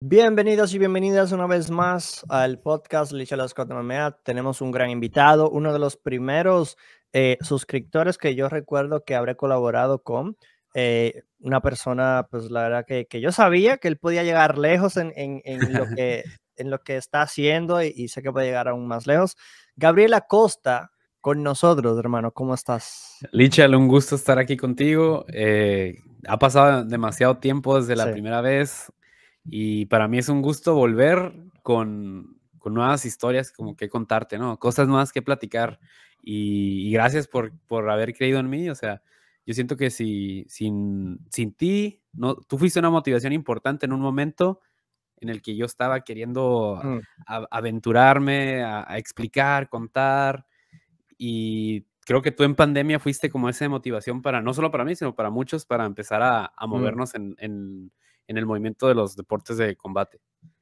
Bienvenidos y bienvenidas una vez más al podcast Licha Las Mamea. Tenemos un gran invitado, uno de los primeros eh, suscriptores que yo recuerdo que habré colaborado con. Eh, una persona, pues la verdad que, yo sabía que él podía llegar lejos en, lo, que, está haciendo y, sé que puede llegar aún más lejos. gabriela costa con nosotros, hermano, ¿cómo estás? Licha, un gusto estar aquí contigo. Eh, ha pasado demasiado tiempo desde la primera vez. Y para mí es un gusto volver con, nuevas historias como que contarte, ¿no? Cosas nuevas que platicar. Y, gracias por, por, haber creído en mí. O sea, yo siento que si, sin, sin ti, no, tú fuiste una motivación importante en un momento en el que yo estaba queriendo mm. aventurarme, a, explicar, contar. Y creo que tú en pandemia fuiste como esa motivación para, no solo para mí, sino para muchos, para empezar a, mm. movernos en en el movimiento de los deportes de combate.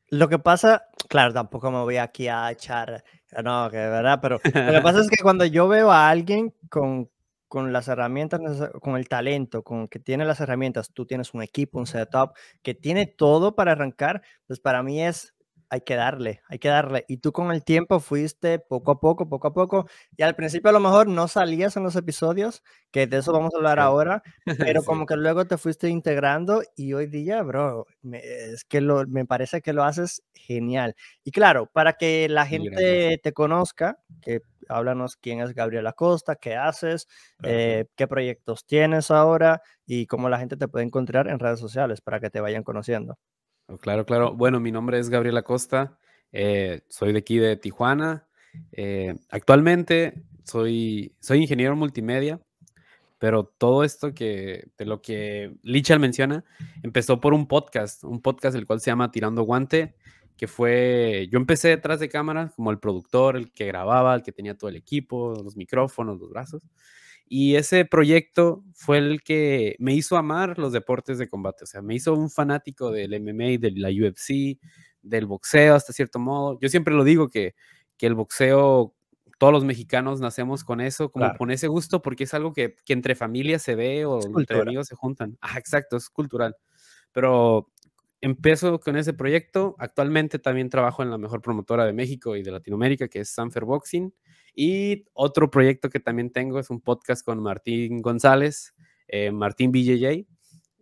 Lo que pasa, claro, tampoco me voy aquí a echar, no, que de verdad, pero lo que pasa es que cuando yo veo a alguien con, con las herramientas, con el talento, con que tiene las herramientas, tú tienes un equipo, un setup, que tiene todo para arrancar, pues para mí es hay que darle, hay que darle. Y tú con el tiempo fuiste poco a poco, poco a poco. Y al principio a lo mejor no salías en los episodios, que de eso vamos a hablar ahora, pero como que luego te fuiste integrando y hoy día, bro, es que me parece que lo haces genial. Y claro, para que la gente te conozca, que háblanos quién es Gabriel Acosta, qué haces, eh, qué proyectos tienes ahora y cómo la gente te puede encontrar en redes sociales para que te vayan conociendo. Oh, claro, claro. Bueno, mi nombre es Gabriel costa eh, soy de aquí de Tijuana. Eh, actualmente soy, soy ingeniero multimedia, pero todo esto que de lo que Lichal menciona empezó por un podcast, un podcast el cual se llama Tirando Guante, que fue, yo empecé detrás de cámara como el productor, el que grababa, el que tenía todo el equipo, los micrófonos, los brazos. Y ese proyecto fue el que me hizo amar los deportes de combate, o sea, me hizo un fanático del MMA, de la UFC, del boxeo hasta cierto modo. Yo siempre lo digo que, el boxeo, todos los mexicanos nacemos con eso, como con ese gusto, porque es algo que, entre familias se ve o entre amigos se juntan. exacto, es cultural. Pero empiezo con ese proyecto. Actualmente también trabajo en la mejor promotora de México y de Latinoamérica, que es Sanfer Boxing. Y otro proyecto que también tengo es un podcast con Martín González, eh, Martín BJJ.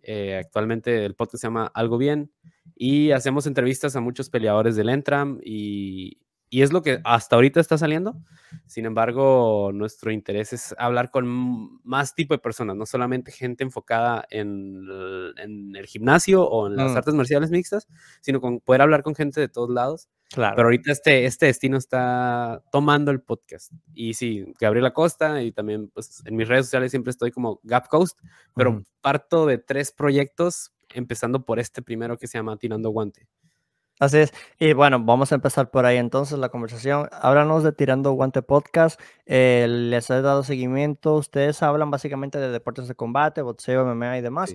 Eh, actualmente el podcast se llama Algo Bien y hacemos entrevistas a muchos peleadores del Entram y, y es lo que hasta ahorita está saliendo. Sin embargo, nuestro interés es hablar con más tipo de personas, no solamente gente enfocada en, el gimnasio o en las mm. artes marciales mixtas, sino con poder hablar con gente de todos lados. Pero ahorita este, este, destino está tomando el podcast. Y sí, Gabriela Costa y también pues, en mis redes sociales siempre estoy como Gap Coast, pero parto de tres proyectos, empezando por este primero que se llama Tirando Guante. Así es. Y bueno, vamos a empezar por ahí entonces la conversación. Háblanos de Tirando Guante Podcast. Eh, les he dado seguimiento. Ustedes hablan básicamente de deportes de combate, boxeo, MMA y demás.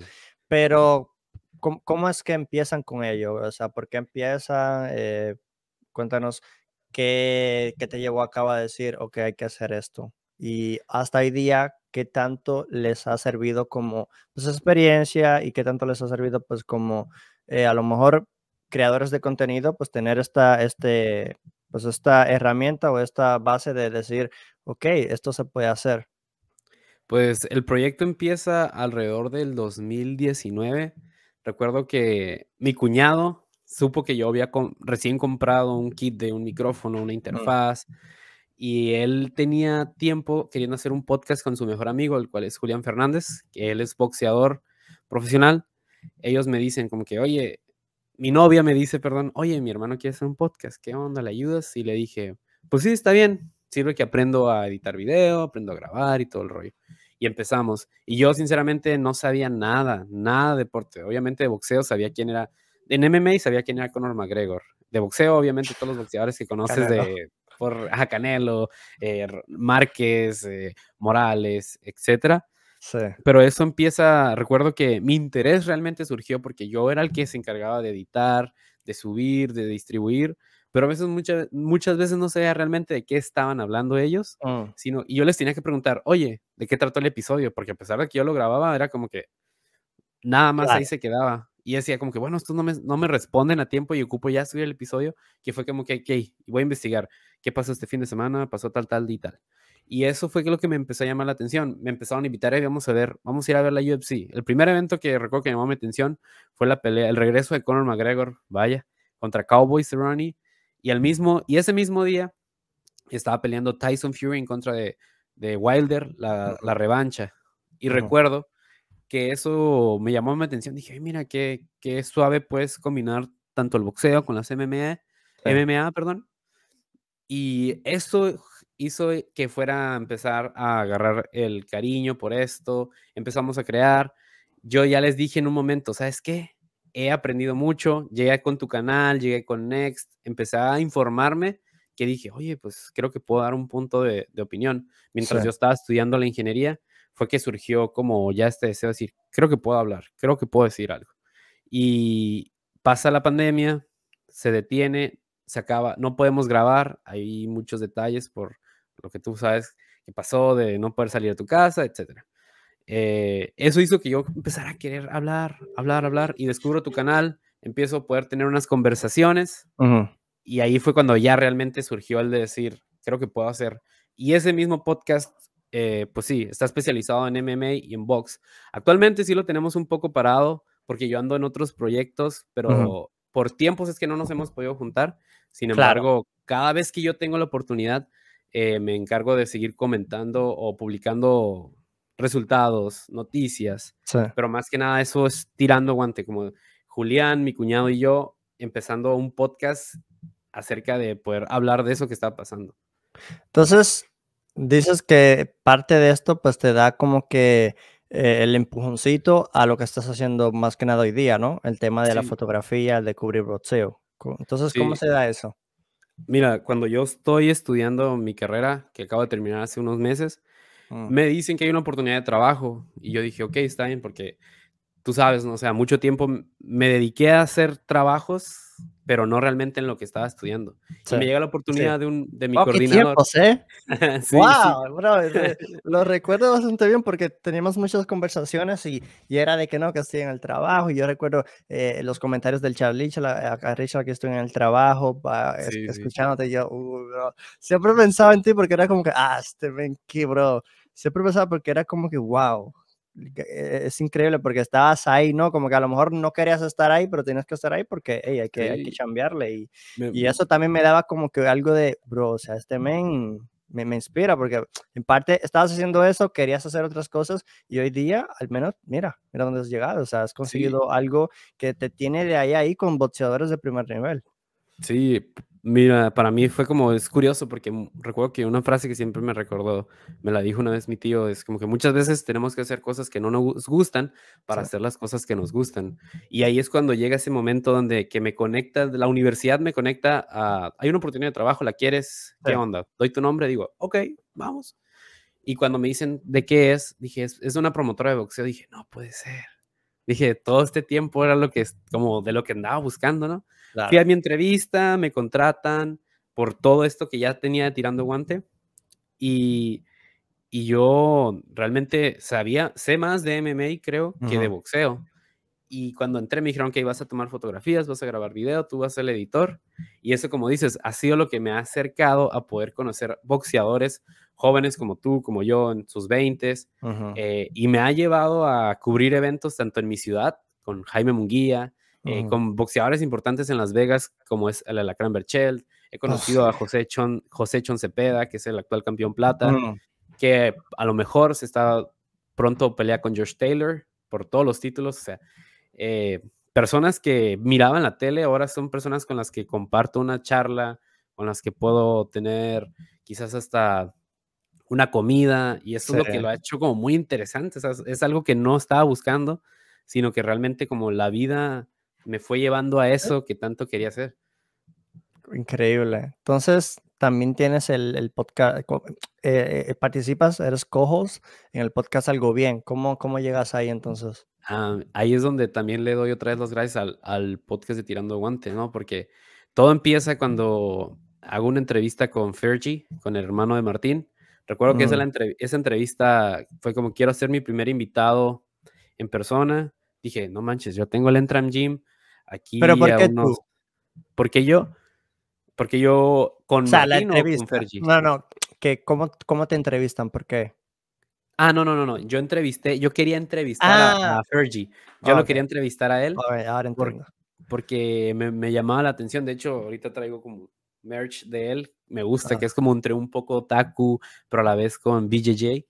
Pero, ¿cómo, es que empiezan con ello? O sea, ¿por qué empiezan? Eh, cuéntanos qué, te llevó a cabo a decir, ok, hay que hacer esto. Y hasta hoy día, ¿qué tanto les ha servido como pues, experiencia y qué tanto les ha servido pues como eh, a lo mejor creadores de contenido, pues tener esta, este, pues esta herramienta o esta base de decir, ok, esto se puede hacer? Pues el proyecto empieza alrededor del 2019. Recuerdo que mi cuñado supo que yo había recién comprado un kit de un micrófono, una mm. interfaz, y él tenía tiempo queriendo hacer un podcast con su mejor amigo, el cual es Julián Fernández, que él es boxeador profesional. Ellos me dicen como que, oye, mi novia me dice, perdón, oye, mi hermano quiere hacer un podcast, ¿qué onda? ¿Le ayudas? Y le dije, pues sí, está bien, sirve que aprendo a editar video, aprendo a grabar y todo el rollo. Y empezamos. Y yo sinceramente no sabía nada, nada de deporte. Obviamente de boxeo sabía quién era, en MMA sabía quién era Conor McGregor. De boxeo, obviamente todos los boxeadores que conoces de por Canelo, eh, Márquez, eh, Morales, etcétera. Pero eso empieza, recuerdo que mi interés realmente surgió porque yo era el que se encargaba de editar, de subir, de distribuir, pero a veces muchas, muchas veces no sabía realmente de qué estaban hablando ellos, ah. sino, y yo les tenía que preguntar, oye, ¿de qué trató el episodio? Porque a pesar de que yo lo grababa, era como que nada más ahí se quedaba. Y decía como que, bueno, estos no me, no me responden a tiempo y ocupo ya subir el episodio, que fue como que, ok, voy a investigar qué pasó este fin de semana, pasó tal, tal y tal. Y eso fue lo que me empezó a llamar la atención. Me empezaron a invitar, y vamos a ver, vamos a ir a ver la UFC. El primer evento que recuerdo que llamó mi atención fue la pelea, el regreso de Conor McGregor, vaya, contra Cowboys Ronnie. Y, al mismo, y ese mismo día estaba peleando Tyson Fury en contra de, Wilder, la, revancha. Y recuerdo que eso me llamó mi atención. Dije, mira, qué, qué suave puedes combinar tanto el boxeo con las MMA, perdón. Y eso hizo eh, que fuera a empezar a agarrar el cariño por esto, empezamos a crear. Yo ya les dije en un momento, ¿sabes qué? He aprendido mucho, llegué con tu canal, llegué con Next, empecé a informarme que dije, oye, pues creo que puedo dar un punto de, opinión. Mientras yo estaba estudiando la ingeniería, fue que surgió como ya este deseo de decir, creo que puedo hablar, creo que puedo decir algo. Y pasa la pandemia, se detiene, se acaba, no podemos grabar, hay muchos detalles por lo que tú sabes que pasó de no poder salir de tu casa, etcétera. Eh, eso hizo que yo empezara a querer hablar, hablar, hablar y descubro tu canal, empiezo a poder tener unas conversaciones y ahí fue cuando ya realmente surgió el de decir, creo que puedo hacer. Y ese mismo podcast, eh, pues sí, está especializado en MMA y en box. Actualmente sí lo tenemos un poco parado porque yo ando en otros proyectos, pero por tiempos es que no nos hemos podido juntar. Sin embargo, cada vez que yo tengo la oportunidad, eh, me encargo de seguir comentando o publicando resultados, noticias, pero más que nada eso es tirando guante, como Julián, mi cuñado y yo empezando un podcast acerca de poder hablar de eso que está pasando. Entonces, dices que parte de esto pues te da como que eh, el empujoncito a lo que estás haciendo más que nada hoy día, ¿no? El tema de la fotografía, el de cubrir boxeo. Entonces, ¿cómo se da eso? Mira, cuando yo estoy estudiando mi carrera, que acabo de terminar hace unos meses, mm. me dicen que hay una oportunidad de trabajo y yo dije, ok, está bien, porque tú sabes, ¿no? o sea, mucho tiempo me dediqué a hacer trabajos pero no realmente en lo que estaba estudiando. Se me llega la oportunidad de, un, de mi oh, coordinador. Qué tiempos, ¿eh? sí, wow, bro, lo recuerdo bastante bien porque teníamos muchas conversaciones y, y era de que no, que estoy en el trabajo. Y yo recuerdo eh, los comentarios del Charlie, la Richard, que estoy en el trabajo, escuchándote. yo, siempre pensaba en ti porque era como que, ah, este ven que, bro. Siempre pensaba porque era como que, wow, eh, es increíble porque estabas ahí, ¿no? Como que a lo mejor no querías estar ahí, pero tenías que estar ahí porque hey, hay, que, chambearle. Y, y, eso también me daba como que algo de, bro, o sea, este men me, me, inspira porque en parte estabas haciendo eso, querías hacer otras cosas y hoy día, al menos, mira, mira dónde has llegado. O sea, has conseguido algo que te tiene de ahí ahí con boxeadores de primer nivel. Sí, mira, para mí fue como, es curioso porque recuerdo que una frase que siempre me recordó, me la dijo una vez mi tío, es como que muchas veces tenemos que hacer cosas que no nos gustan para hacer las cosas que nos gustan. Y ahí es cuando llega ese momento donde que me conecta, la universidad me conecta a, hay una oportunidad de trabajo, ¿la quieres? ¿Qué onda? Doy tu nombre, digo, ok, vamos. Y cuando me dicen de qué es, dije, es, es una promotora de boxeo, dije, no puede ser dije, todo este tiempo era lo que, como de lo que andaba buscando, ¿no? Fui a mi entrevista, me contratan por todo esto que ya tenía tirando guante y, y yo realmente sabía, sé más de MMA, creo, que de boxeo. Y cuando entré me dijeron que ibas vas a tomar fotografías, vas a grabar video, tú vas a ser el editor. Y eso, como dices, ha sido lo que me ha acercado a poder conocer boxeadores jóvenes como tú, como yo, en sus 20 eh, y me ha llevado a cubrir eventos tanto en mi ciudad, con Jaime Munguía, eh, con boxeadores importantes en Las Vegas, como es el Alacrán Berchel. He ah, conocido a José Chon, José Chon Cepeda, que es el actual campeón plata, que a lo mejor se está pronto pelea con George Taylor por todos los títulos. O sea, eh, personas que miraban la tele ahora son personas con las que comparto una charla, con las que puedo tener quizás hasta una comida y eso es lo que lo ha hecho como muy interesante. es algo que no estaba buscando, sino que realmente como la vida me fue llevando a eso que tanto quería hacer. Increíble. Entonces, también tienes el, podcast, eh, eh, participas, eres cojos en el podcast Algo Bien. ¿Cómo, cómo llegas ahí entonces? Ah, ahí es donde también le doy otra vez las gracias al, podcast de Tirando Guante, ¿no? Porque todo empieza cuando hago una entrevista con Fergie, con el hermano de Martín, Recuerdo que esa, la esa entrevista fue como quiero ser mi primer invitado en persona. Dije, no manches, yo tengo el Entram Gym aquí. ¿Pero por qué unos... tú? yo? Porque yo con No, no, que cómo, cómo te entrevistan, ¿por qué? Ah, no, no, no, no. Yo entrevisté, yo quería entrevistar a, ah. Fergie. Yo lo quería entrevistar a él. Porque, me, llamaba la atención. De hecho, ahorita traigo como merch de él. Me gusta, que es como entre un poco taku pero a la vez con BJJ.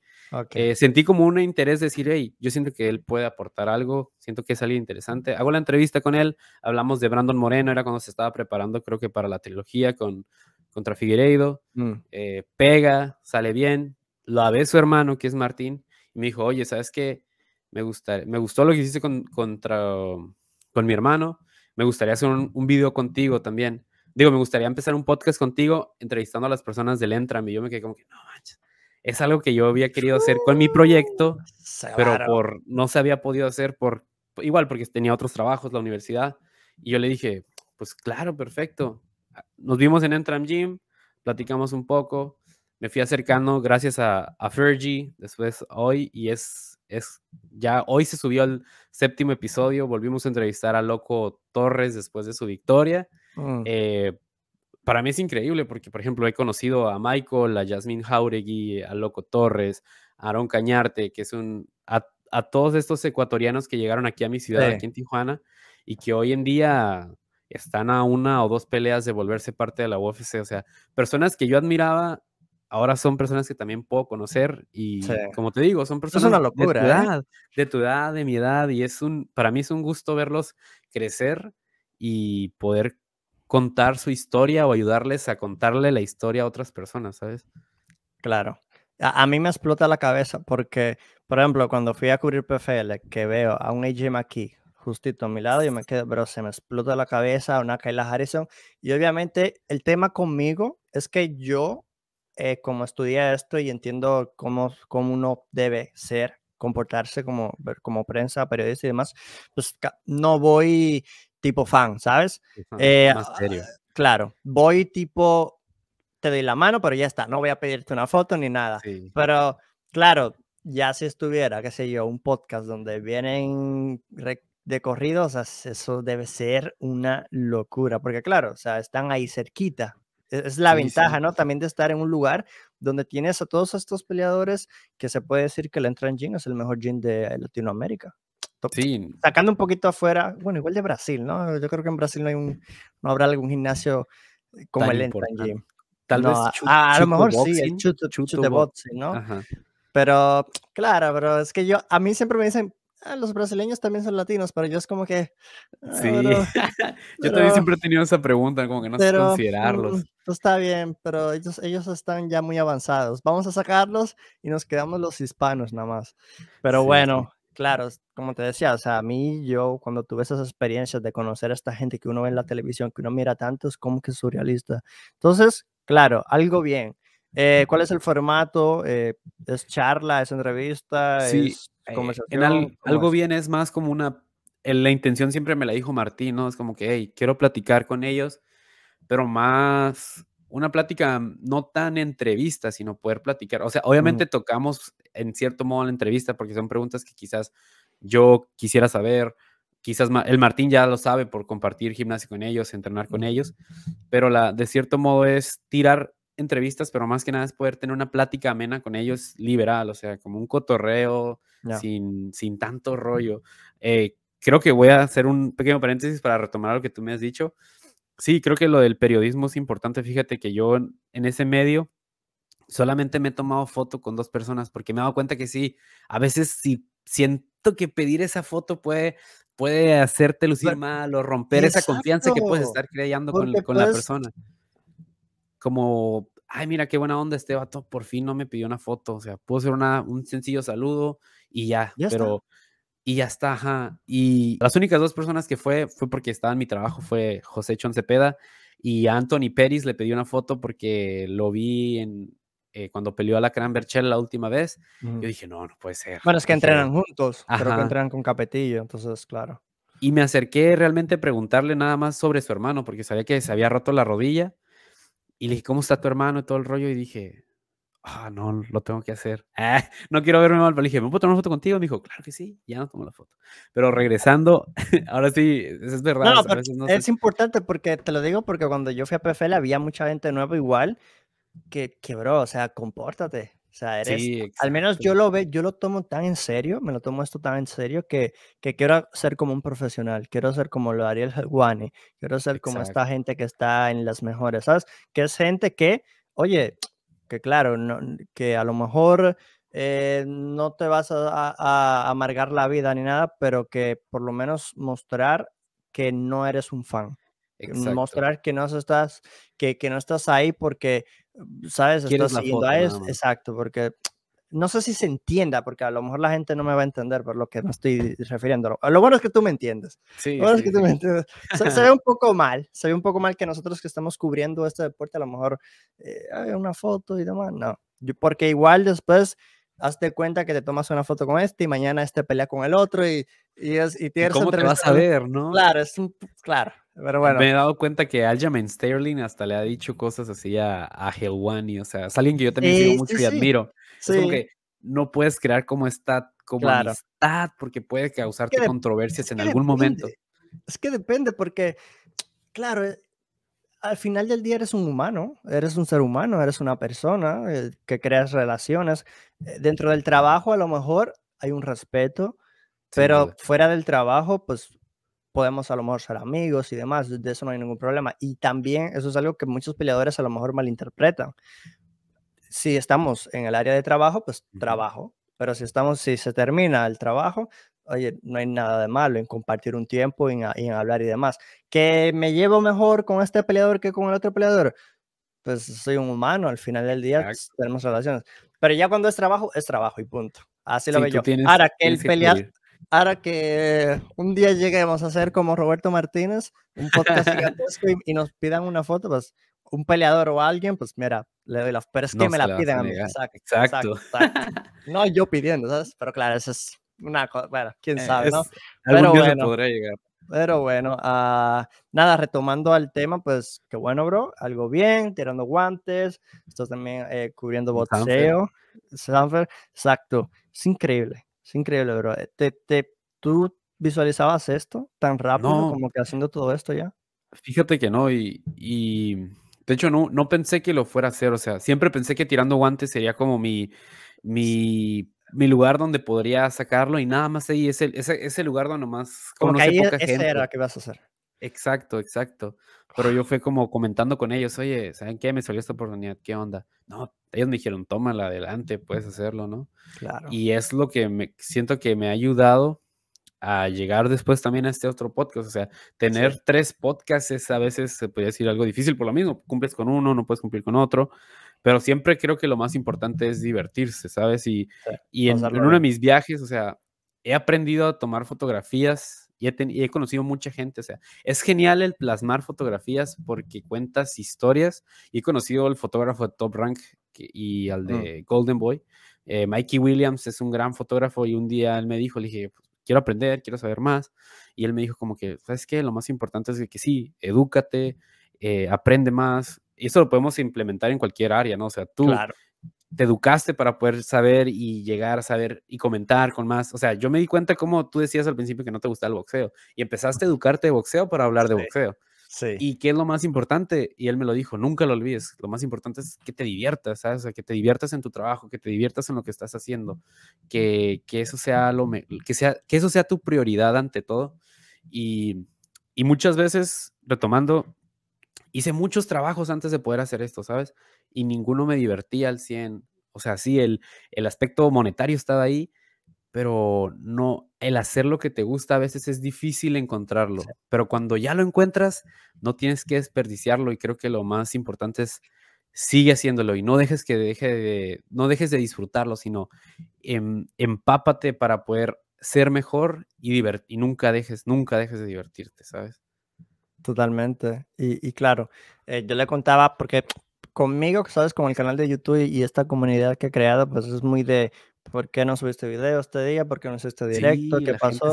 Eh, sentí como un interés de decir, hey, yo siento que él puede aportar algo, siento que es alguien interesante. Hago la entrevista con él, hablamos de Brandon Moreno, era cuando se estaba preparando, creo que para la trilogía con, contra Figueiredo. Mm. Eh, pega, sale bien, lo ve su hermano, que es Martín, y me dijo, oye, ¿sabes qué? Me, me gustó lo que hiciste con, contra, con mi hermano, me gustaría hacer un video contigo también digo, me gustaría empezar un podcast contigo entrevistando a las personas del Entram y yo me quedé como que, no manches, es algo que yo había querido hacer con mi proyecto, uh, pero por, no se había podido hacer por, igual porque tenía otros trabajos, la universidad, y yo le dije, pues claro, perfecto. Ah, nos vimos en Entram Gym, platicamos un poco, me fui acercando gracias a, Fergie, después hoy, y es, es, ya hoy se subió el séptimo episodio, volvimos a entrevistar a Loco Torres después de su victoria, Mm. Eh, para mí es increíble porque, por ejemplo, he conocido a Michael, a Jasmine Jauregui, a Loco Torres, a Aaron Cañarte, que es un... A, todos estos ecuatorianos que llegaron aquí a mi ciudad, aquí en Tijuana, y que hoy en día están a una o dos peleas de volverse parte de la UFC. O sea, personas que yo admiraba, ahora son personas que también puedo conocer. Y como te digo, son personas locura, de, tu ¿eh? edad, de tu edad, de mi edad. Y es un, para mí es un gusto verlos crecer y poder contar su historia o ayudarles a contarle la historia a otras personas, ¿sabes? Claro. A, mí me explota la cabeza porque, por ejemplo, cuando fui a cubrir PFL, que veo a un AJ aquí justito a mi lado, yo me quedo, pero se me explota la cabeza a una Kayla Harrison. Y obviamente el tema conmigo es que yo, eh, como estudié esto y entiendo cómo, cómo uno debe ser, comportarse como, como prensa, periodista y demás, pues no voy tipo fan, ¿sabes? Eh, ah, claro, voy tipo, te doy la mano, pero ya está, no voy a pedirte una foto ni nada. Pero claro, ya si estuviera, qué sé yo, un podcast donde vienen de corridos, eso debe ser una locura, porque claro, o sea, están ahí cerquita. E, es, la ventaja, ¿no? También de estar en un lugar donde tienes a todos estos peleadores que se puede decir que el Entran es el mejor gym de Latinoamérica. Sí. Sacando un poquito afuera, bueno, igual de Brasil, ¿no? Yo creo que en Brasil no, hay un, no habrá algún gimnasio eh, como el Entangym. Tal vez a, a, lo mejor sí, el chuto, de boxing, ¿no? Pero, claro, pero es que yo, a mí siempre me dicen, ah, los brasileños también son latinos, pero yo es como que... Ah, sí, yo también siempre he tenido esa pregunta, como que no sé considerarlos. Mm, pues, está bien, pero ellos, ellos están ya muy avanzados. Vamos a sacarlos y nos quedamos los hispanos nada más. Pero bueno, Claro, como te decía, o sea, a mí yo cuando tuve esas experiencias de conocer a esta gente que uno ve en la televisión, que uno mira tanto, es como que surrealista. Entonces, claro, algo bien. Eh, ¿Cuál es el formato? Eh, ¿Es charla? ¿Es entrevista? Sí, ¿Es eh, conversación? algo bien es más como una... la intención siempre me la dijo Martín, ¿no? Es como que, hey, quiero platicar con ellos, pero más una plática mm, no tan entrevista, sino poder platicar. O sea, obviamente tocamos en cierto modo la entrevista porque son preguntas que quizás yo quisiera saber, quizás el Martín ya lo sabe por compartir gimnasio con ellos, entrenar con ellos, pero la, de cierto modo es tirar entrevistas, pero más que nada es poder tener una plática amena con ellos liberal, o sea, como un cotorreo sin, tanto rollo. Eh, creo que voy a hacer un pequeño paréntesis para retomar lo que tú me has dicho sí, creo que lo del periodismo es importante. Fíjate que yo en, ese medio solamente me he tomado foto con dos personas porque me he dado cuenta que sí, a veces si siento que pedir esa foto puede, puede hacerte lucir mal o romper esa confianza que puedes estar creando con, la persona. Como, ay, mira qué buena onda este vato, por fin no me pidió una foto. O sea, puedo hacer una, un sencillo saludo y ya, pero y ya está, ajá. Y las únicas dos personas que fue, fue porque estaba en mi trabajo, fue José Chon Cepeda y Anthony Pérez le pedí una foto porque lo vi en, eh, cuando peleó a la Gran la última vez. Yo dije, no, no puede ser. Bueno, es que entrenan juntos, pero entrenan con Capetillo, entonces, claro. Y me acerqué realmente a preguntarle nada más sobre su hermano, porque sabía que se había roto la rodilla. Y le dije, ¿cómo está tu hermano? Y todo el rollo. Y dije, ah, no, lo tengo que hacer. Ah, no quiero verme mal, pero dije, ¿me puedo tomar una foto contigo? Me dijo, claro que sí, ya no tomo la foto. Pero regresando, ahora sí, es verdad. es importante porque te lo digo porque cuando yo fui a PFL había mucha gente nueva igual que quebró, o sea, compórtate. O sea, eres, al menos yo lo ve, yo lo tomo tan en serio, me lo tomo esto tan en serio que, que quiero ser como un profesional, quiero ser como lo Ariel Juan... quiero ser como esta gente que está en las mejores, ¿sabes? Que es gente que, oye, que claro, que a lo mejor eh, no te vas a, amargar la vida ni nada, pero que por lo menos mostrar que no eres un fan. Mostrar que no estás, que, que no estás ahí porque, mm, ¿sabes? Estás siguiendo Exacto, porque no sé si se entienda, porque a lo mejor la gente no me va a entender por lo que me estoy refiriendo. Lo bueno es que tú me entiendes. Sí, lo bueno es que tú me entiendes. Se, ve un poco mal, se ve un poco mal que nosotros que estamos cubriendo este deporte, a lo mejor hay eh, una foto y demás. No, porque igual después hazte cuenta que te tomas una foto con este y mañana este pelea con el otro y, y, es, y ¿Cómo te vas a ver, no? Claro, es claro, pero bueno. Me he dado cuenta que Aljamain Sterling hasta le ha dicho cosas así a, a Helwani, o sea, es alguien que yo también sigo eh, mucho y admiro que no puedes crear como esta como amistad porque puede causarte controversias en algún momento. Es que depende porque, claro, eh, al final del día eres un humano, eres un ser humano, eres una persona eh, que creas relaciones. Eh, dentro del trabajo a lo mejor hay un respeto, pero fuera del trabajo pues podemos a lo mejor ser amigos y demás, de eso no hay ningún problema. Y también eso es algo que muchos peleadores a lo mejor malinterpretan, si estamos en el área de trabajo, pues trabajo. Pero si estamos, si se termina el trabajo, oye, no hay nada de malo en compartir un tiempo, en, en hablar y demás. ¿Que me llevo mejor con este peleador que con el otro peleador? Pues soy un humano, al final del día pues tenemos relaciones. Pero ya cuando es trabajo, es trabajo y punto. Así lo veo yo. ahora que el pelear, ahora que un día lleguemos a ser como Roberto Martínez, un podcast gigantesco y nos pidan una foto, pues un peleador o alguien, pues mira, le doy las, pero es que me la piden a mí. Exacto, no yo pidiendo, ¿sabes? Pero claro, eso es una cosa, bueno, quién eh, sabe, ¿no? pero bueno, Pero ah, bueno, nada, retomando al tema, pues qué bueno, bro, algo bien, tirando guantes, Estás también eh, cubriendo boxeo, Sanfer, exacto, es increíble, es increíble, bro. Eh, ¿Te, ¿Tú visualizabas esto tan rápido como que haciendo todo esto ya? Fíjate que no, y, y de hecho, no, no pensé que lo fuera a hacer. O sea, siempre pensé que tirando guantes sería como mi, mi, lugar donde podría sacarlo y nada más ahí es el, ese, ese lugar donde más como que ahí poca e-, que vas a hacer. Exacto, exacto. Pero yo ah. fui como comentando con ellos, oye, ¿saben qué? Me salió esta oportunidad, ¿qué onda? No, ellos me dijeron, tómala adelante, puedes hacerlo, ¿no? Claro. Y es lo que me, siento que me ha ayudado a llegar después también a este otro podcast. O sea, tener tres podcasts es a veces, se podría decir, algo difícil por lo mismo. Cumples con uno, no puedes cumplir con otro. Pero siempre creo que lo más importante es divertirse, ¿sabes? Y, y en, uno de mis viajes, o sea, he aprendido a tomar fotografías y he, conocido mucha gente. O sea, es genial el plasmar fotografías porque cuentas historias. Y he conocido al fotógrafo de Top Rank y al mm. de Golden Boy. Eh, Mikey Williams es un gran fotógrafo y un día él me dijo, le dije, quiero aprender, quiero saber más. Y él me dijo como que, ¿sabes qué? Lo más importante es que, sí, edúcate, eh, aprende más. Y eso lo podemos implementar en cualquier área, ¿no? O sea, tú te educaste para poder saber y llegar a saber y comentar con más. O sea, yo me di cuenta como tú decías al principio que no te gustaba el boxeo y empezaste a educarte de boxeo para hablar de boxeo. ¿Y qué es lo más importante? Y él me lo dijo, nunca lo olvides. Lo más importante es que te diviertas, ¿sabes? que te diviertas en tu trabajo, que te diviertas en lo que estás haciendo, que, eso, sea lo que, sea, que eso sea tu prioridad ante todo. Y, muchas veces, retomando, hice muchos trabajos antes de poder hacer esto, ¿sabes? Y ninguno me divertía al 100. O sea, sí, el, el aspecto monetario estaba ahí, pero no, el hacer lo que te gusta a veces es difícil encontrarlo, pero cuando ya lo encuentras, no tienes que desperdiciarlo y creo que lo más importante es sigue haciéndolo y no dejes que deje de, no dejes de disfrutarlo, sino em, empápate para poder ser mejor y, y nunca dejes, nunca dejes de divertirte, ¿sabes? Totalmente. Y, claro, eh, yo le contaba porque conmigo, sabes, como el canal de YouTube y esta comunidad que he creado, pues es muy de ¿Por qué no subiste video este día? ¿Por qué no hiciste directo? ¿Qué pasó?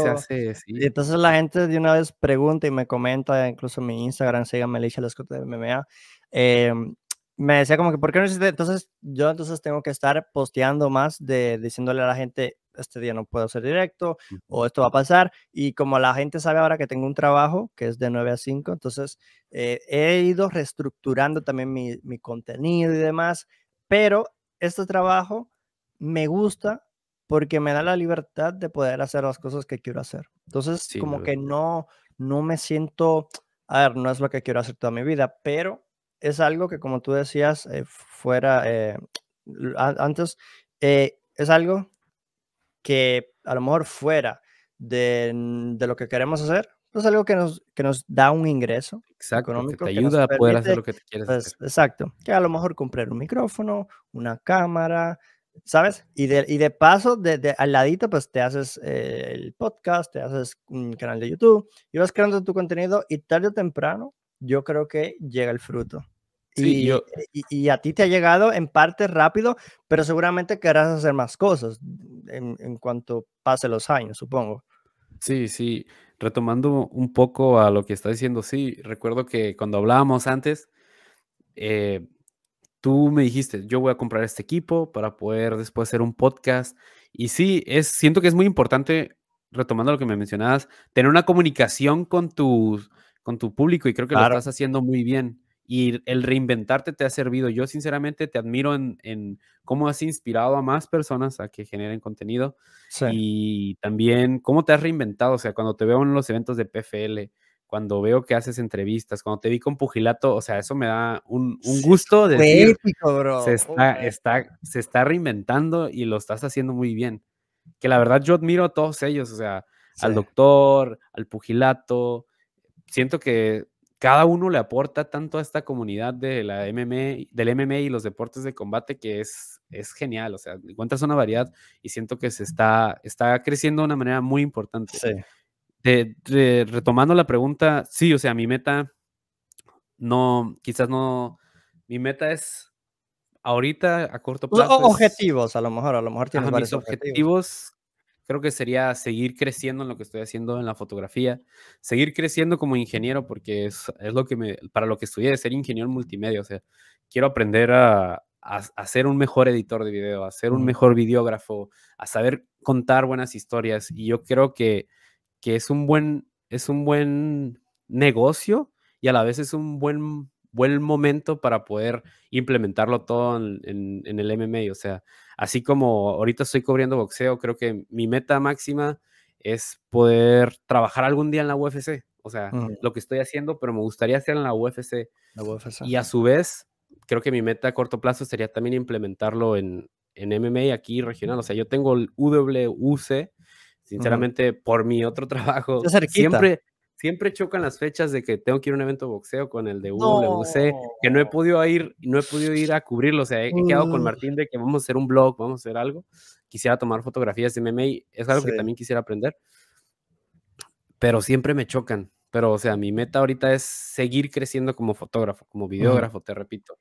Y entonces la gente de una vez pregunta y me comenta, incluso en mi Instagram, síganme Alicia Lescott de MMA. Eh, me decía como que, ¿por qué no hiciste? Entonces yo entonces tengo que estar posteando más de diciéndole a la gente, este día no puedo hacer directo o esto va a pasar. Y como la gente sabe ahora que tengo un trabajo que es de 9 a 5, entonces eh, he ido reestructurando también mi, mi contenido y demás, pero este trabajo me gusta porque me da la libertad de poder hacer las cosas que quiero hacer. Entonces, como que no, no me siento, a ver, no es lo que quiero hacer toda mi vida, pero es algo que, como tú decías, eh, fuera eh, antes, eh, es algo que a lo mejor fuera de, de lo que queremos hacer, es algo que nos, que nos da un ingreso económico. Que te ayuda a poder hacer lo que quieres pues, Exacto. Que a lo mejor comprar un micrófono, una cámara, ¿sabes? Y de, y de paso, de, al ladito, pues te haces eh, el podcast, te haces un canal de YouTube y vas creando tu contenido y tarde o temprano yo creo que llega el fruto. y, y, a ti te ha llegado en parte rápido, pero seguramente querrás hacer más cosas en, cuanto pase los años, supongo. Sí, sí. Retomando un poco a lo que está diciendo, sí, recuerdo que cuando hablábamos antes, eh, tú me dijiste, yo voy a comprar este equipo para poder después hacer un podcast. Y sí, es, siento que es muy importante, retomando lo que me mencionabas, tener una comunicación con tu, con tu público y creo que lo estás haciendo muy bien. Y el reinventarte te ha servido. Yo sinceramente te admiro en, cómo has inspirado a más personas a que generen contenido y también cómo te has reinventado. O sea, cuando te veo en los eventos de PFL, cuando veo que haces entrevistas, cuando te vi con Pugilato, o sea, eso me da un, gusto de decir, bro. Se está, se está reinventando y lo estás haciendo muy bien. Que la verdad yo admiro a todos ellos, o sea, al doctor, al Pugilato, siento que cada uno le aporta tanto a esta comunidad de la MMA, del MMA y los deportes de combate que es, genial, o sea, encuentras una variedad y siento que se está, está creciendo de una manera muy importante. Sí retomando la pregunta, sí, o sea, mi meta no, quizás no, mi meta es ahorita a corto plazo. objetivos, a lo mejor, a lo mejor tienes varios objetivos. Creo que sería seguir creciendo en lo que estoy haciendo en la fotografía, seguir creciendo como ingeniero, porque es, lo que me, para lo que estudié, ser ingeniero multimedia, o sea, quiero aprender a, a, ser un mejor editor de video, a ser un mejor videógrafo, a saber contar buenas historias. Y yo creo que que es un buen, es un buen negocio y a la vez es un buen, buen momento para poder implementarlo todo en, el MMA. O sea, así como ahorita estoy cubriendo boxeo, creo que mi meta máxima es poder trabajar algún día en la UFC. O sea, lo que estoy haciendo, pero me gustaría hacer en la UFC. Y a su vez, creo que mi meta a corto plazo sería también implementarlo en, en MMA aquí regional. O sea, yo tengo el UWC, Sinceramente, por mi otro trabajo, siempre, siempre chocan las fechas de que tengo que ir a un evento boxeo con el de uno que no he podido ir, no he podido ir a cubrirlo. O sea, he quedado con mm. Martín de que vamos a hacer un blog, vamos a hacer algo. Quisiera tomar fotografías de MMA, es algo que también quisiera aprender. Pero siempre me chocan. Pero, o sea, mi meta ahorita es seguir creciendo como fotógrafo, como videógrafo, te repito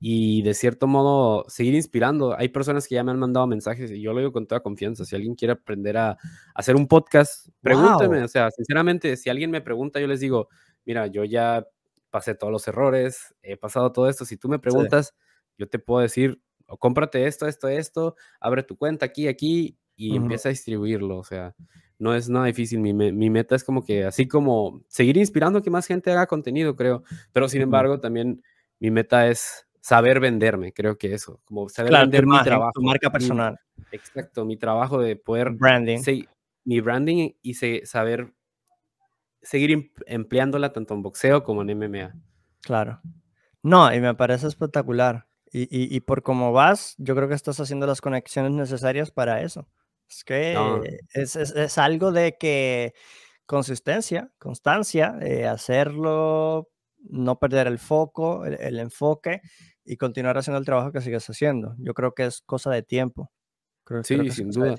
y de cierto modo seguir inspirando. Hay personas que ya me han mandado mensajes y yo lo digo con toda confianza. Si alguien quiere aprender a, hacer un podcast, pregúnteme. O sea, sinceramente, si alguien me pregunta, yo les digo, mira, yo ya pasé todos los errores, he pasado todo esto. Si tú me preguntas, yo te puedo decir, o cómprate esto, esto, esto, abre tu cuenta aquí, aquí y empieza a distribuirlo. O sea, no es nada difícil. Mi, mi, meta es como que así como seguir inspirando que más gente haga contenido, creo. Pero sin embargo, también mi meta es saber venderme, creo que eso, como saber vender mi trabajo. marca personal. exacto, mi trabajo de poder... Branding. mi branding y saber seguir em, empleándola tanto en boxeo como en MMA. Claro. No, y me parece espectacular. Y, por cómo vas, yo creo que estás haciendo las conexiones necesarias para eso. Es que es, algo de que consistencia, constancia, eh, hacerlo no perder el foco, el, enfoque y continuar haciendo el trabajo que sigues haciendo. Yo creo que es cosa de tiempo. sí, sin duda.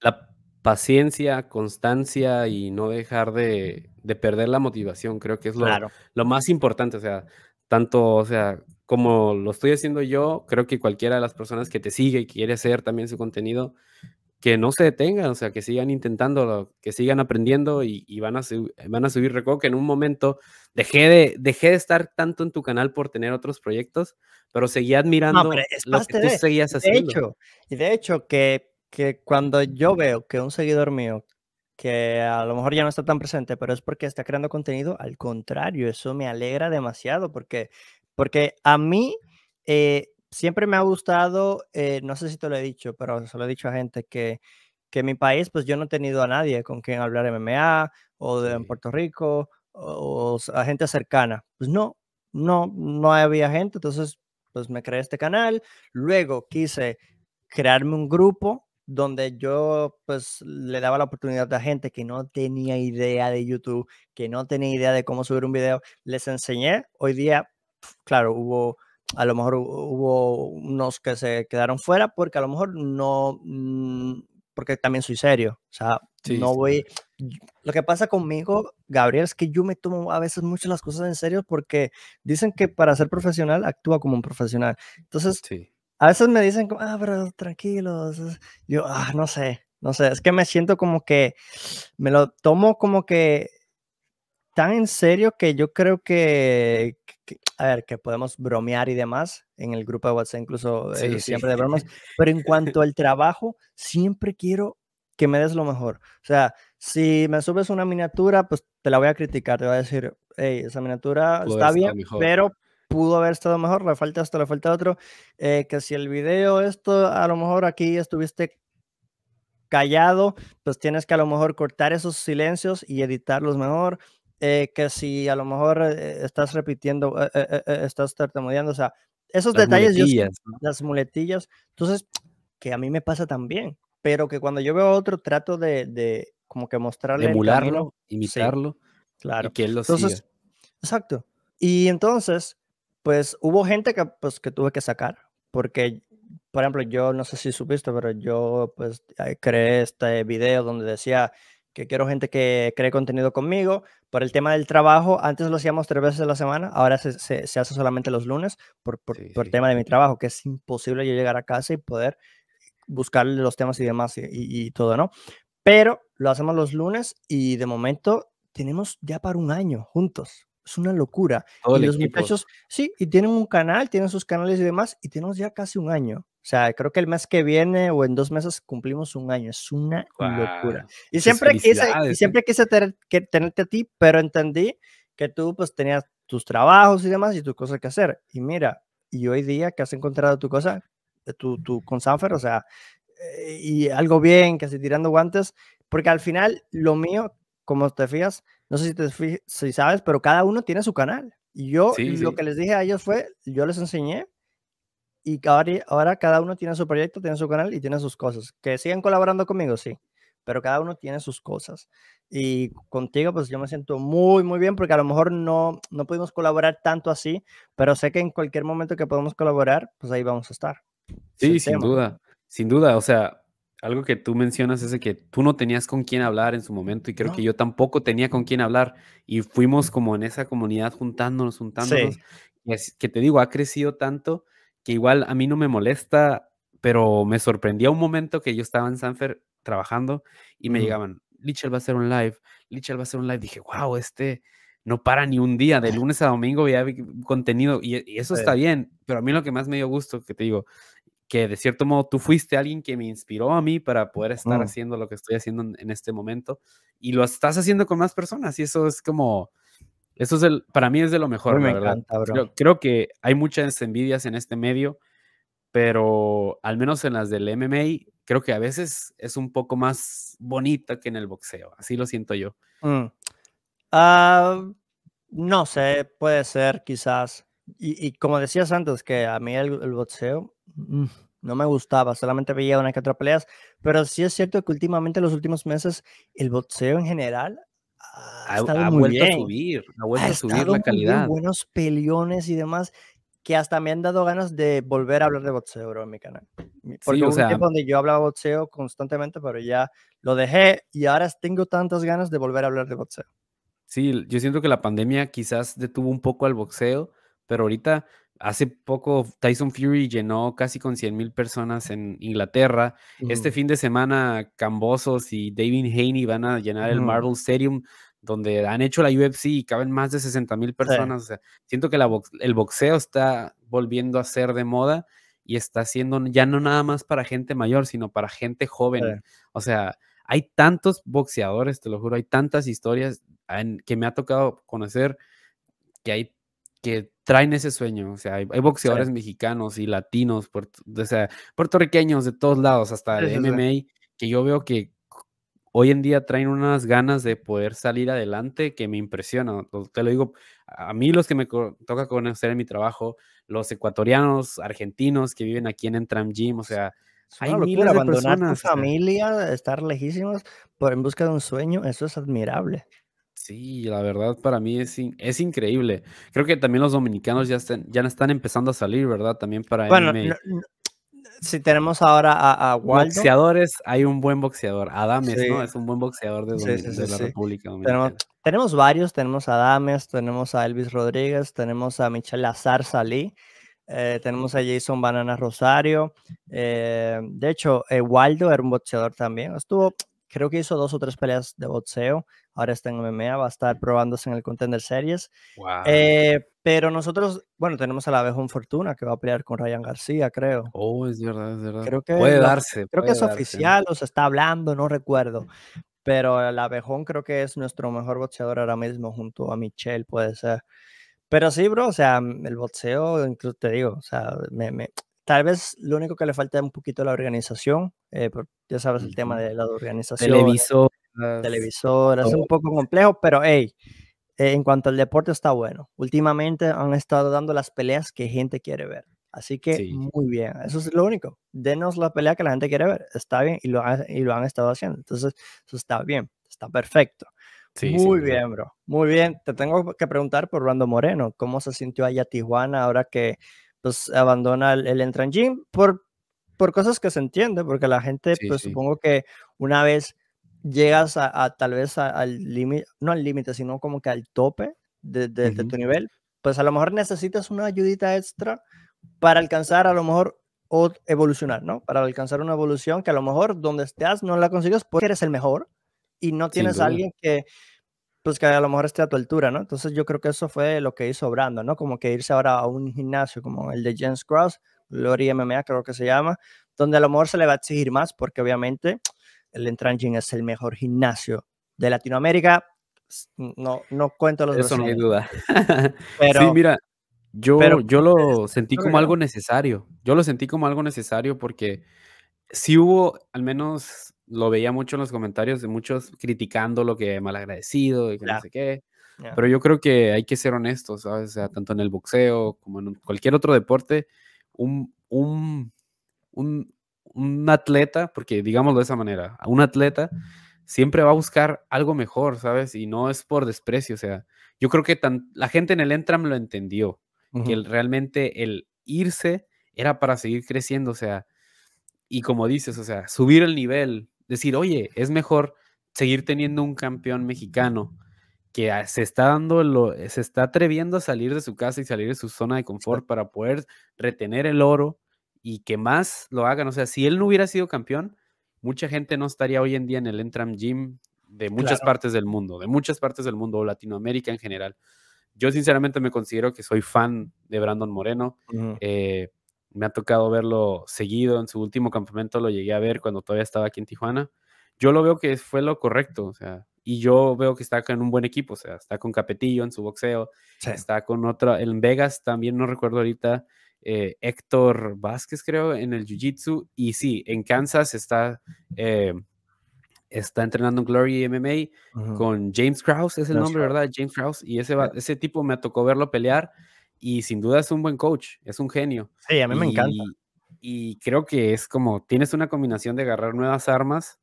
La paciencia, constancia y no dejar de, perder la motivación, creo que es lo, lo más importante. O sea, tanto, o sea, como lo estoy haciendo yo, creo que cualquiera de las personas que te sigue y quiere hacer también su contenido, que no se detengan, o sea, que sigan intentando, que sigan aprendiendo y, van, a van a subir. Recuerdo que en un momento dejé de, de estar tanto en tu canal por tener otros proyectos, pero seguía admirando lo que tú seguías haciendo. Hecho, y de hecho, que, cuando yo veo que un seguidor mío, que a lo mejor ya no está tan presente, pero es porque está creando contenido, al contrario, eso me alegra demasiado, porque, porque a mí... Eh, siempre me ha gustado, eh, no sé si te lo he dicho, pero se lo he dicho a gente que, en mi país, pues yo no he tenido a nadie con quien hablar MMA o en Puerto Rico o, o, a gente cercana. Pues no, no, no había gente, entonces pues me creé este canal. Luego quise crearme un grupo donde yo pues le daba la oportunidad a gente que no tenía idea de YouTube, que no tenía idea de cómo subir un video, les enseñé. Hoy día, claro, hubo a lo mejor hubo unos que se quedaron fuera porque a lo mejor no, mm, porque también soy serio, o sea, no voy... Lo que pasa conmigo, Gabriel, es que yo me tomo a veces mucho las cosas en serio porque dicen que para ser profesional actúa como un profesional. Entonces, a veces me dicen, ah, pero tranquilos. Yo, ah, no sé, no sé, es que me siento como que me lo tomo como que tan en serio que yo creo que, a ver, que podemos bromear y demás en el grupo de WhatsApp, incluso eh, siempre de bromas, pero en cuanto al trabajo, siempre quiero que me des lo mejor. O sea, si me subes una miniatura, pues te la voy a criticar, te voy a decir, hey, esa miniatura está bien, pero pudo haber estado mejor, le falta esto, le falta otro, eh, que si el video, esto, a lo mejor aquí estuviste callado, pues tienes que a lo mejor cortar esos silencios y editarlos mejor. Eh, que si a lo mejor eh, eh, estás repitiendo, estás tartamudeando, o sea, esos detalles, las muletillas, entonces, que a mí me pasa también, pero que cuando yo veo a otro trato de, como que mostrarle. emularlo, imitarlo, claro. que él lo entonces, Exacto. Y entonces, pues hubo gente que, pues, que tuve que sacar, porque, por ejemplo, yo no sé si supiste, pero yo pues creé este video donde decía que quiero gente que cree contenido conmigo. Por el tema del trabajo, antes lo hacíamos tres veces a la semana, ahora se, hace solamente los lunes por, por, tema de mi trabajo, que es imposible yo llegar a casa y poder buscar los temas y demás y todo, ¿no? Pero lo hacemos los lunes y de momento tenemos ya para un año juntos es una locura. y los muchachos, sí, y tienen un canal, tienen sus canales y demás, y tenemos ya casi un año. O sea, creo que el mes que viene o en dos meses cumplimos un año. Es una locura. Y siempre, quise, ¿eh? siempre quise tener, que tenerte a ti, pero entendí que tú pues tenías tus trabajos y demás y tus cosas que hacer. Y mira, y hoy día que has encontrado tu cosa, tu, tu con Sanfer, o sea, eh, y algo bien, casi tirando guantes, porque al final lo mío, como te fijas, no sé si, sabes, pero cada uno tiene su canal. Y yo lo que les dije a ellos fue, yo les enseñé y ahora, cada uno tiene su proyecto, tiene su canal y tiene sus cosas. Que sigan colaborando conmigo, sí, pero cada uno tiene sus cosas. Y contigo, pues yo me siento muy, muy bien porque a lo mejor no, no pudimos colaborar tanto así, pero sé que en cualquier momento que podamos colaborar, pues ahí vamos a estar. Sí, sin duda, sin duda. O sea, algo que tú mencionas es que tú no tenías con quién hablar en su momento y creo que yo tampoco tenía con quién hablar y fuimos como en esa comunidad juntándonos, juntándonos. es, que te digo, ha crecido tanto que igual a mí no me molesta, pero me sorprendía un momento que yo estaba en Sanfer trabajando y me llegaban, Lichel va a hacer un live, Lichel va a hacer un live. Dije, wow, este no para ni un día, de lunes a domingo había contenido y, eso está bien, pero a mí lo que más me dio gusto, que te digo, que de cierto modo tú fuiste alguien que me inspiró a mí para poder estar haciendo lo que estoy haciendo en, este momento y lo estás haciendo con más personas y eso es como, eso es el, para mí es de lo mejor, me Encanta, creo que hay muchas envidias en este medio, pero al menos en las del MMA, creo que a veces es un poco más bonita que en el boxeo, así lo siento yo. Mm. Ah, no sé, puede ser quizás. Y, como decías antes, que a mí el boxeo Mm, no me gustaba, solamente veía una que otra peleas, pero sí es cierto que últimamente, en los últimos meses, el boxeo en general ha, ha, vuelto a subir, ha vuelto a subir la calidad. Bien, buenos peleones y demás, que hasta me han dado ganas de volver a hablar de boxeo en mi canal. Porque sí, un donde yo hablaba boxeo constantemente, pero ya lo dejé y ahora tengo tantas ganas de volver a hablar de boxeo. Sí, yo siento que la pandemia quizás detuvo un poco al boxeo, pero ahorita Hace poco Tyson Fury llenó casi con 100 mil personas en Inglaterra. Este fin de semana Cambosos y David Haney van a llenar el Marvel Stadium donde han hecho la UFC y caben más de 60 mil personas. O sea, siento que el boxeo está volviendo a ser de moda y está siendo ya no nada más para gente mayor, sino para gente joven. O sea, hay tantos boxeadores, te lo juro, hay tantas historias que me ha tocado conocer que hay que traen ese sueño. O sea, hay, boxeadores mexicanos y latinos, o sea, puertorriqueños de todos lados, hasta el MMA, que yo veo que hoy en día traen unas ganas de poder salir adelante que me impresiona. Te lo digo, a mí los que me toca conocer en mi trabajo, los ecuatorianos, argentinos que viven aquí en Entram Gym, o sea, hay miles personas, tu familia, estar lejísimos por en busca de un sueño, eso es admirable. Sí, la verdad para mí es, es increíble. Creo que también los dominicanos ya están, ya están empezando a salir, ¿verdad? También para bueno, si tenemos ahora a, Waldo. Boxeadores, hay un buen boxeador. Adames, ¿no? Es un buen boxeador de, la República Dominicana. Tenemos, varios, tenemos a Adames, tenemos a Elvis Rodríguez, tenemos a Michelle Azar Salí, eh, tenemos a Jason Banana Rosario. Eh, de hecho, eh, Waldo era un boxeador también. Estuvo, creo que hizo dos o tres peleas de boxeo ahora está en MMA, va a estar probándose en el Contender Series. Eh, pero nosotros, bueno, tenemos a la Abejón Fortuna que va a pelear con Ryan García, creo. Oh, es verdad, es verdad. Creo que puede darse. Creo que es oficial, o se está hablando, no recuerdo. Pero la Abejón creo que es nuestro mejor boxeador ahora mismo junto a Michelle, puede ser. Pero sí, bro, o sea, mm, el boxeo, incluso te digo, o sea, tal vez lo único que le falta es un poquito la organización, eh, ya sabes el tema de la organización televisoras, es un poco complejo, pero hey, en cuanto al deporte está bueno. Últimamente han estado dando las peleas que gente quiere ver. Así que muy bien, eso es lo único. Denos la pelea que la gente quiere ver, está bien, y lo, y lo han estado haciendo. Entonces, eso está bien, está perfecto. Sí, muy bien, bro. Muy bien. Te tengo que preguntar por Rando Moreno, ¿cómo se sintió allá Tijuana ahora que pues, abandona el, el Entran Gym? Por, por cosas que se entiende, porque la gente, pues supongo que una vez llegas a, tal vez al límite, no al límite, sino como que al tope de, tu nivel, pues a lo mejor necesitas una ayudita extra para alcanzar a lo mejor o evolucionar, ¿no? Para alcanzar una evolución que a lo mejor donde estés no la consigues porque eres el mejor y no tienes alguien que, pues que a lo mejor esté a tu altura, ¿no? Entonces yo creo que eso fue lo que hizo Brando, ¿no? Como que irse ahora a un gimnasio como el de James Cross, Glory MMA creo que se llama, donde a lo mejor se le va a exigir más porque obviamente el Entran es el mejor gimnasio de Latinoamérica. No, no cuento los Eso no hay duda. Pero, sí, mira, yo, yo lo sentí como algo necesario. Yo lo sentí como algo necesario porque sí hubo, al menos lo veía mucho en los comentarios de muchos criticando lo que malagradecido y que no sé qué. Pero yo creo que hay que ser honestos, ¿sabes? O sea, tanto en el boxeo como en cualquier otro deporte, un, un atleta, porque digámoslo de esa manera, un atleta siempre va a buscar algo mejor, ¿sabes? Y no es por desprecio, o sea, yo creo que la gente en el Entram lo entendió, que realmente el irse era para seguir creciendo, o sea, y como dices, o sea, subir el nivel, decir, oye, es mejor seguir teniendo un campeón mexicano que se está dando, lo, se está atreviendo a salir de su casa y salir de su zona de confort para poder retener el oro y que más lo hagan. O sea, si él no hubiera sido campeón, mucha gente no estaría hoy en día en el Entram Gym de muchas partes del mundo, de muchas partes del mundo, Latinoamérica en general. Yo sinceramente me considero que soy fan de Brandon Moreno. Eh, me ha tocado verlo seguido en su último campamento, lo llegué a ver cuando todavía estaba aquí en Tijuana. Yo lo veo que fue lo correcto, o sea, y yo veo que está en un buen equipo, o sea, está con Capetillo en su boxeo, está con otra, en Vegas también, no recuerdo ahorita, eh, Héctor Vázquez, creo, en el Jiu-Jitsu. Y sí, en Kansas está, eh, está entrenando en Glory MMA con James Krause, es el nombre, ¿verdad? James Krause. Y ese, ese tipo me tocó verlo pelear y sin duda es un buen coach, es un genio. Sí, a mí me encanta. Y creo que es como, tienes una combinación de agarrar nuevas armas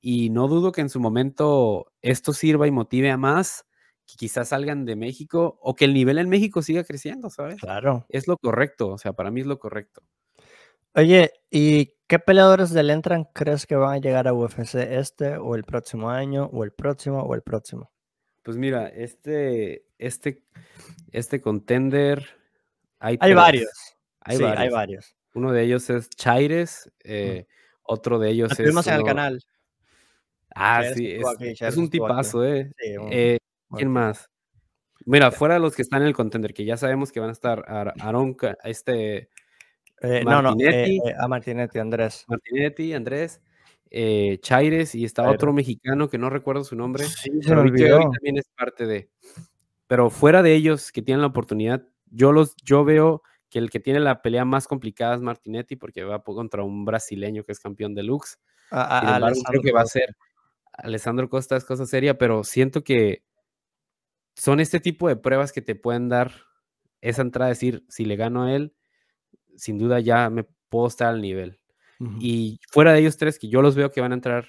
y no dudo que en su momento esto sirva y motive a más quizás salgan de México o que el nivel en México siga creciendo, ¿sabes? Claro. Es lo correcto, o sea, para mí es lo correcto. Oye, ¿y qué peleadores del Entran crees que van a llegar a UFC este o el próximo año o el próximo o el próximo? Pues mira, este, este, este contender hay, varios. Hay, sí, varios. hay varios. Uno de ellos es Chaires, eh, otro de ellos es. canal. Ah, sí, es, un tipazo, eh. Sí, eh. ¿Quién más? Mira, fuera de los que están en el contender, que ya sabemos que van a estar Aronca, este. Eh, no, no, eh, eh, a Martinetti, Andrés. Martinetti, Andrés, Chaires y está otro mexicano que no recuerdo su nombre. también es parte de. Pero fuera de ellos que tienen la oportunidad, yo, los, yo veo que el que tiene la pelea más complicada es Martinetti porque va contra un brasileño que es campeón de Lux. A, que va a ser Alessandro Costa es cosa seria, pero siento que son este tipo de pruebas que te pueden dar esa entrada, decir, si le gano a él, sin duda ya me puedo estar al nivel. Y fuera de ellos tres, que yo los veo que van a entrar,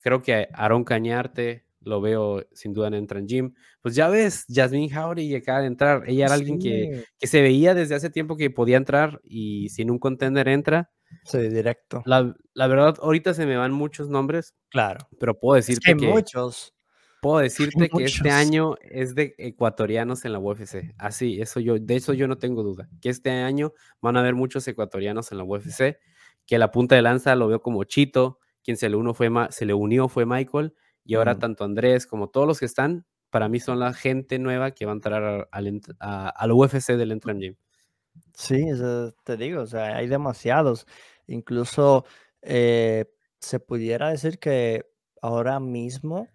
creo que Aaron Cañarte, lo veo sin duda entra en entran Jim. Pues ya ves, Jasmine y acaba de entrar. Ella era alguien que, se veía desde hace tiempo que podía entrar y sin un contender entra. Sí, directo. La, verdad, ahorita se me van muchos nombres. Claro. Pero puedo decir que, que, muchos. Puedo decirte que este año es de ecuatorianos en la UFC. Así, eso yo, de eso yo no tengo duda. Que este año van a haber muchos ecuatorianos en la UFC. Que la punta de lanza lo veo como Chito, quien se le, uno fue se le unió fue Michael. Y ahora tanto Andrés como todos los que están, para mí son la gente nueva que va a entrar al, UFC del Entram Gym. Sí, te digo, o sea, hay demasiados. Incluso eh, se pudiera decir que ahora mismo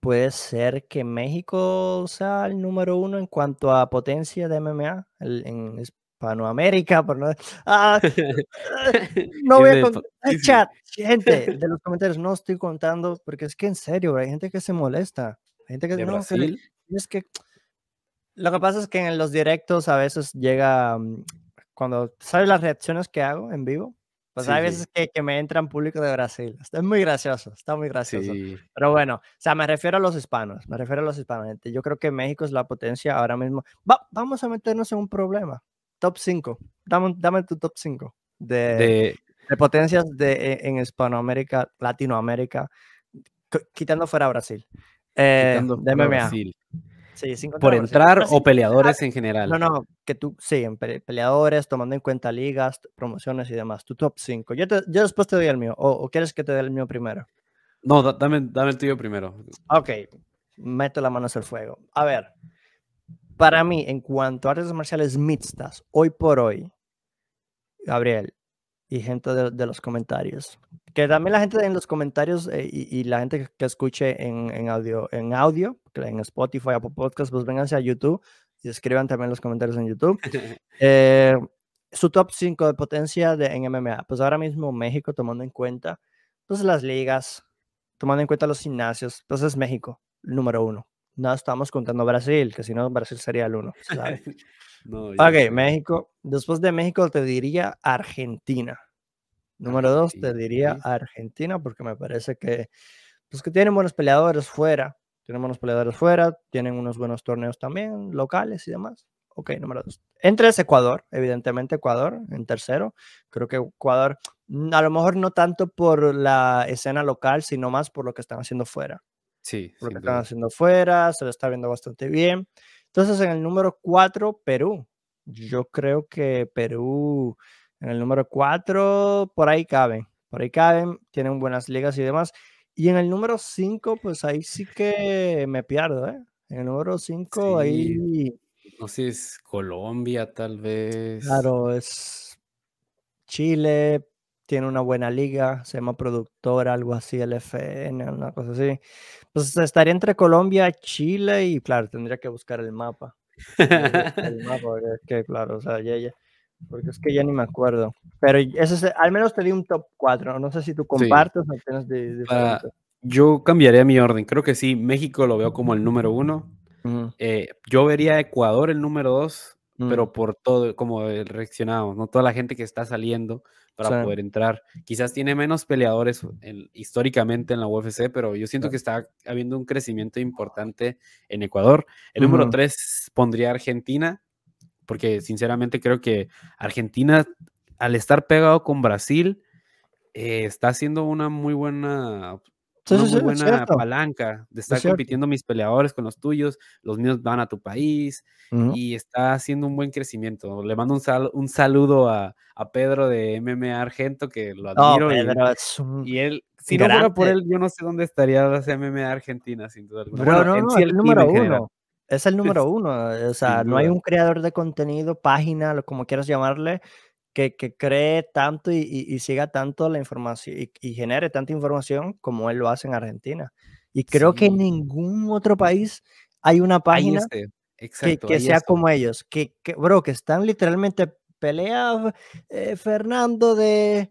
puede ser que México sea el número uno en cuanto a potencia de MMA en Hispanoamérica. Por no ah, no voy a contar. Eh, chat, gente, de los comentarios, no estoy contando porque es que en serio, hay gente que se molesta. gente no, que lo que pasa es que en los directos a veces llega mm, cuando sabes las reacciones que hago en vivo pues hay veces que, me entran público de Brasil. Es muy gracioso, está muy gracioso. Pero bueno, o sea, me refiero a los hispanos, me refiero a los hispanos. Yo creo que México es la potencia ahora mismo. vamos a meternos en un problema. Top 5. Dame, tu top 5 de, potencias de, e, en Hispanoamérica, Latinoamérica, quitando fuera Brasil. Eh, Brasil por entrar o pues, peleadores en general. No, no, que tú, sí, peleadores, tomando en cuenta ligas, promociones y demás. Tu top 5. Yo, yo después te doy el mío. O, quieres que te dé el mío primero? No, dame, dame el tuyo primero. Ok, meto la mano al fuego. A ver, para mí, en cuanto a artes marciales mixtas, hoy por hoy, Gabriel, y gente de, los comentarios. Que también la gente en los comentarios eh, y, la gente que, escuche en, en, audio, en audio, en Spotify, Apple Podcast, pues vénganse a YouTube y escriban también los comentarios en YouTube. Eh, su top 5 de potencia de, en MMA. Pues ahora mismo México, tomando en cuenta entonces pues las ligas, tomando en cuenta los gimnasios, entonces pues México, número uno. No estamos contando Brasil, que si no Brasil sería el uno, No, ok, México. Después de México te diría Argentina. Número dos, te diría Argentina, porque me parece que, pues que tienen buenos peleadores fuera. Tienen buenos peleadores fuera, tienen unos buenos torneos también, locales y demás. Ok, número dos. En tres, Ecuador, evidentemente Ecuador, en tercero. Creo que Ecuador, mm, a lo mejor no tanto por la escena local, sino más por lo que están haciendo fuera. Sí. lo que están haciendo fuera, se lo está viendo bastante bien. Entonces, en el número 4, Perú. Yo creo que Perú en el número 4, por ahí caben. Por ahí caben, tienen buenas ligas y demás. Y en el número 5, pues ahí sí que me pierdo, ¿eh? En el número 5, ahí. No sé, es Colombia, tal vez. Claro, es Chile, tiene una buena liga, se llama productora, algo así, el FN, una cosa así. Pues estaría entre Colombia, Chile y, claro, tendría que buscar el mapa. el mapa, es que, claro, o sea, ya, ya, porque es que ya ni me acuerdo. Pero eso es, al menos te di un top 4, no sé si tú compartes o tienes de, ah, Yo cambiaría mi orden, creo que sí, México lo veo como el número uno. Eh, yo vería Ecuador el número 2... Mm. pero por todo, como reaccionamos, ¿no? Toda la gente que está saliendo, para poder entrar. Quizás tiene menos peleadores históricamente en la UFC, pero yo siento que está habiendo un crecimiento importante en Ecuador. El número tres pondría Argentina, porque sinceramente creo que Argentina, al estar pegado con Brasil, eh, está haciendo una muy buena es una buena palanca de estar compitiendo mis peleadores con los tuyos, los míos van a tu país y está haciendo un buen crecimiento. Le mando un, sal, un saludo a, a, Pedro de MMA Argento que lo admiro. y, él, si no fuera por él, yo no sé dónde estaría la MMA Argentina, sin duda alguna. Pero no, no, el, número uno. Es el número uno, eh, o sea, no hay un creador de contenido, página, como quieras llamarle, que, cree tanto y, siga tanto la información y, genere tanta información como él lo hace en Argentina. Y creo que en ningún otro país hay una página este, que, sea este. como ellos. Que, bro, que están literalmente peleando eh, Fernando de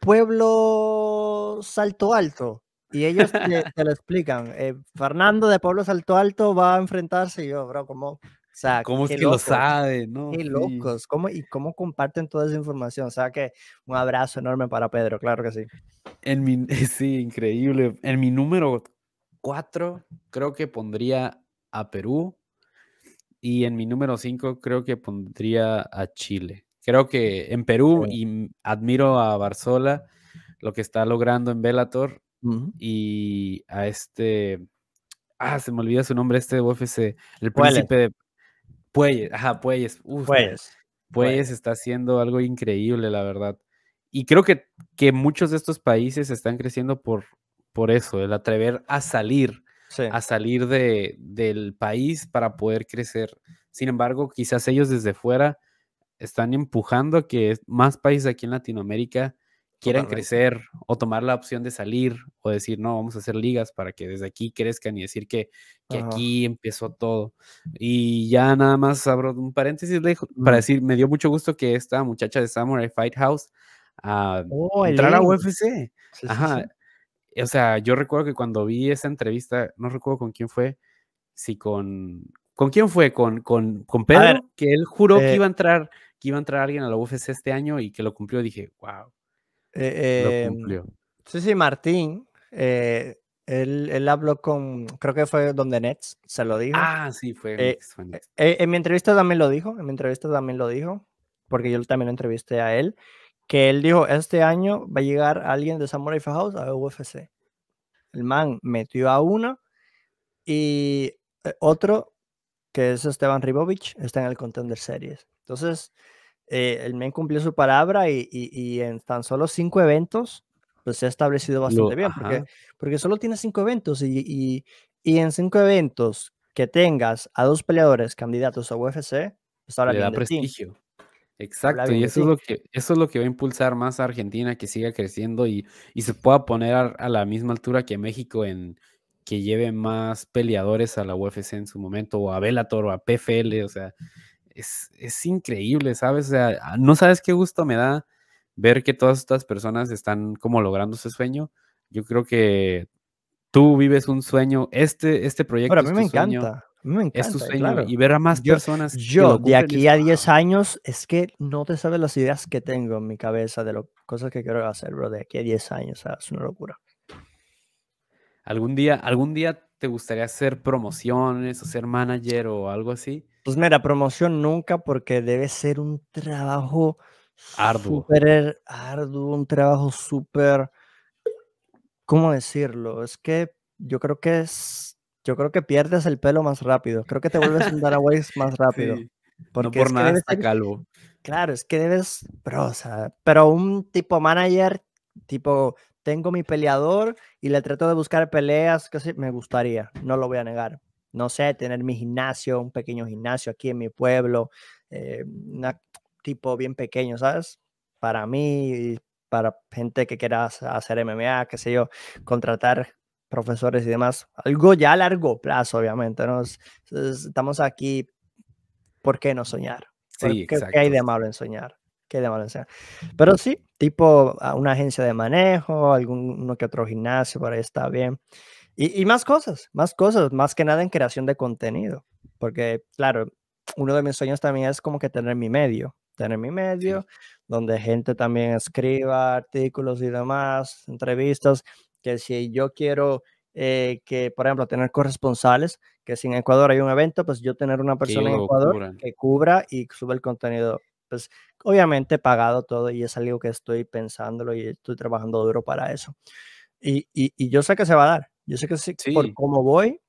Pueblo Salto Alto. Y ellos te, lo explican. Eh, Fernando de Pueblo Salto Alto va a enfrentarse y yo, bro, como ¿cómo es que lo saben? Qué locos. ¿Y cómo comparten toda esa información? O sea, que un abrazo enorme para Pedro, claro que sí. En mi, sí, increíble. En mi número cuatro, creo que pondría a Perú y en mi número cinco, creo que pondría a Chile. Creo que en Perú y admiro a Barzola lo que está logrando en Bellator y a este ah se me olvida su nombre este de UFC, el príncipe de Puelles, ajá, Puelles. está haciendo algo increíble, la verdad. Y creo que, que muchos de estos países están creciendo por, por eso, el atrever a salir, a salir del país para poder crecer. Sin embargo, quizás ellos desde fuera están empujando a que más países aquí en Latinoamérica quieran crecer o tomar la opción de salir o decir, no, vamos a hacer ligas para que desde aquí crezcan y decir que, aquí empezó todo. Y ya nada más abro un paréntesis para decir, me dio mucho gusto que esta muchacha de Samurai Fight House uh, ah, entrar a UFC. Ajá. O sea, yo recuerdo que cuando vi esa entrevista, no recuerdo con quién fue, si con... ¿Con quién fue? ¿Con, con, con Pedro? que él juró que eh iba a entrar que iba a entrar alguien a la UFC este año y que lo cumplió, dije, wow. Eh, eh, sí, sí, Martín. Eh, él, él, habló con, creo que fue donde Nets, se lo dijo. Ah, sí, fue. en mi entrevista también lo dijo, en mi entrevista también lo dijo, porque yo también lo entrevisté a él, que él dijo, este año va a llegar alguien de Samurai House a UFC. El man metió a uno y otro, que es Esteban Ribovich, está en el Contender Series. Entonces, eh, el men cumplió su palabra y, en tan solo cinco eventos, pues se ha establecido bastante bien, porque, solo tiene cinco eventos y, en cinco eventos que tengas a dos peleadores candidatos a UFC, pues ahora le da prestigio. Exacto, y eso es, lo que, eso es lo que va a impulsar más a Argentina que siga creciendo y, se pueda poner a, a, la misma altura que México en que lleve más peleadores a la UFC en su momento, o a Bellator, o a PFL, o sea, es, increíble, ¿sabes? Ah, no sabes qué gusto me da ver que todas estas personas están como logrando su sueño. Yo creo que tú vives un sueño, este, este proyecto es a mí me encanta. A mí me encanta, es tu sueño y ver a más personas. Yo, de aquí a 10 años, es que no te sabes las ideas que tengo en mi cabeza de las cosas que quiero hacer, bro. De aquí a 10 años, es una locura. ¿Algún día, algún día te gustaría hacer promociones o ser manager o algo así? Pues mira, promoción nunca porque debe ser un trabajo arduo, super arduo un trabajo súper, ¿cómo decirlo? Es que yo creo que es, yo creo que pierdes el pelo más rápido, creo que te vuelves un Daraways más rápido. no por nada está Claro, es que debes, pero, o sea, pero un tipo manager, tipo, tengo mi peleador y le trato de buscar peleas, que me gustaría, no lo voy a negar, no sé, tener mi gimnasio, un pequeño gimnasio aquí en mi pueblo, eh, un tipo bien pequeño, ¿sabes? Para mí, para gente que quiera hacer MMA, qué sé yo, contratar profesores y demás, algo ya a largo plazo, obviamente, ¿no? Estamos aquí, ¿por qué no soñar? ¿Qué, hay de malo en soñar? hay de malo en soñar? Pero sí, tipo una agencia de manejo, alguno que otro gimnasio, por ahí está bien. Y, más cosas, más cosas, más que nada en creación de contenido. Porque, claro, uno de mis sueños también es como que tener mi medio, tener mi medio, donde gente también escriba artículos y demás, entrevistas, que si yo quiero eh, que, por ejemplo, tener corresponsales, que si en Ecuador hay un evento, pues yo tener una persona en Ecuador que cubra y sube el contenido. Pues obviamente pagado todo y es algo que estoy pensándolo y estoy trabajando duro para eso. y, y yo sé que se va a dar, yo sé que sí, por cómo voy,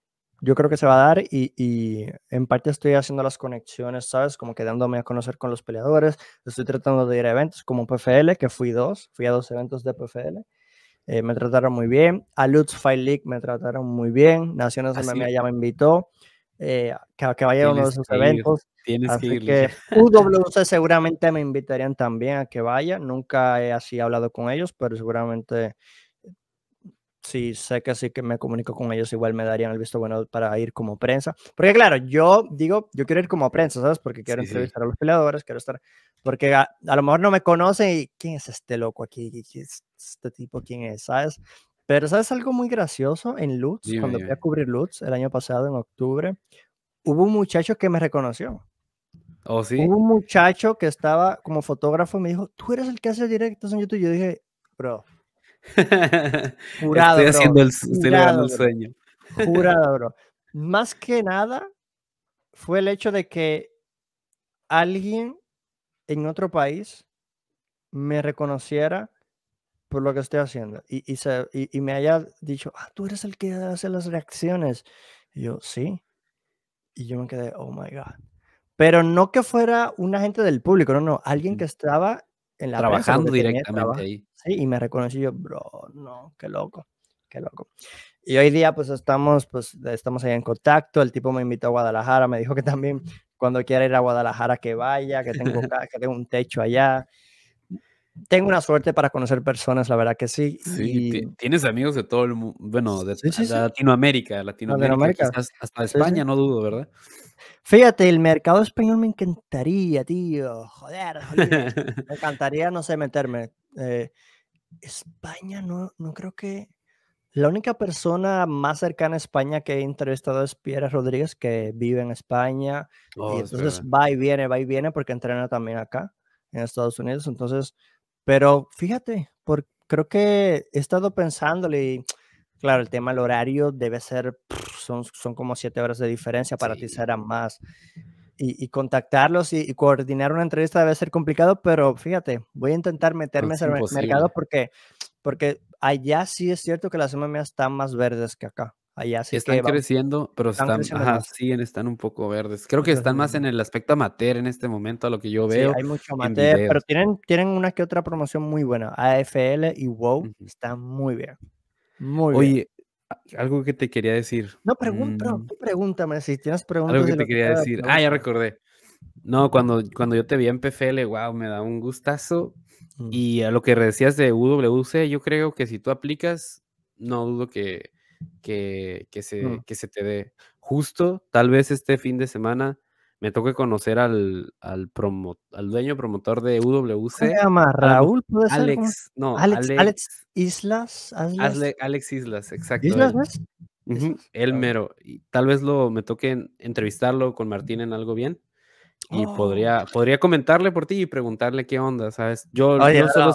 yo creo que se va a dar y, y, en parte estoy haciendo las conexiones, ¿sabes? Como quedándome a conocer con los peleadores, estoy tratando de ir a eventos como PFL, que fui dos, fui a dos eventos de PFL, eh, me trataron muy bien, a Lutz Fight League me trataron muy bien, Naciones MMA ya me invitó, eh, que, vaya a uno de esos eventos. Tienes que, que UWC seguramente me invitarían también a que vaya. Nunca he así hablado con ellos, pero seguramente Sí, sé que sí que me comunico con ellos, igual me darían el visto bueno para ir como prensa. Porque claro, yo digo, yo quiero ir como prensa, ¿sabes? Porque quiero entrevistar a los peleadores, quiero estar, porque a, lo mejor no me conocen y ¿quién es este loco aquí? ¿Quién es este tipo? ¿Quién es? ¿Sabes? Pero ¿sabes algo muy gracioso en Lutz? cuando fui a cubrir Lutz el año pasado, en octubre, hubo un muchacho que me reconoció. Oh, sí. Hubo un muchacho que estaba como fotógrafo y me dijo, tú eres el que hace directos en YouTube. Yo dije, bro, Jurado, estoy haciendo el, sueño. Jurado, bro. Más que nada fue el hecho de que alguien en otro país me reconociera por lo que estoy haciendo y, y, me haya dicho, ah, tú eres el que hace las reacciones. Y yo, sí. Y yo me quedé, oh my God. Pero no que fuera un agente del público, no, no, alguien mm. que estaba en la Trabajando directamente ahí y me reconocí yo, bro, no, qué loco, qué loco. Y hoy día pues estamos, pues estamos ahí en contacto, el tipo me invitó a Guadalajara, me dijo que también cuando quiera ir a Guadalajara que vaya, que tengo, que tengo un techo allá. Tengo una suerte para conocer personas, la verdad que sí. Sí, tienes amigos de todo el mundo, bueno, de, Latinoamérica, Latinoamérica, hasta España, no dudo, ¿verdad? Fíjate, el mercado español me encantaría, tío. Joder, joder. me encantaría, no sé, meterme. Eh, España, no, no creo que... La única persona más cercana a España que he entrevistado es Piera Rodríguez, que vive en España. y oh, entonces va y viene, va y viene, porque entrena también acá, en Estados Unidos. Entonces, pero fíjate, creo que he estado pensándole, y claro, el tema del horario debe ser, son, son como siete horas de diferencia, para ti será más y, contactarlos y, coordinar una entrevista debe ser complicado, pero fíjate, voy a intentar meterme en el mercado porque, porque allá sí es cierto que las MMA están más verdes que acá. Allá sí están creciendo, pero están, siguen, están un poco verdes. Creo que están más en el aspecto amateur en este momento, a lo que yo veo. Sí, hay mucho amateur, pero tienen, tienen una que otra promoción muy buena. AFL y WOW están muy bien. Muy Oye, bien algo que te quería decir. No, pregunta, mm, pregúntame si tienes preguntas. Algo que te quería decir. Ah, ya recordé. No, cuando, cuando yo te vi en PFL, wow, me da un gustazo. Mm. Y a lo que decías de UWC, yo creo que si tú aplicas, no dudo que, que, se, mm. que se te dé. Justo, tal vez este fin de semana me toca conocer al, al, al dueño promotor de UWC. Se llama Raúl, Alex, no, Alex, Alex, Islas. Alex, Islas, exacto. Islas, ¿ves? mero. Y tal vez lo, me toque entrevistarlo con Martín en algo bien. Y oh. podría, podría comentarle por ti y preguntarle qué onda, ¿sabes? Yo, solo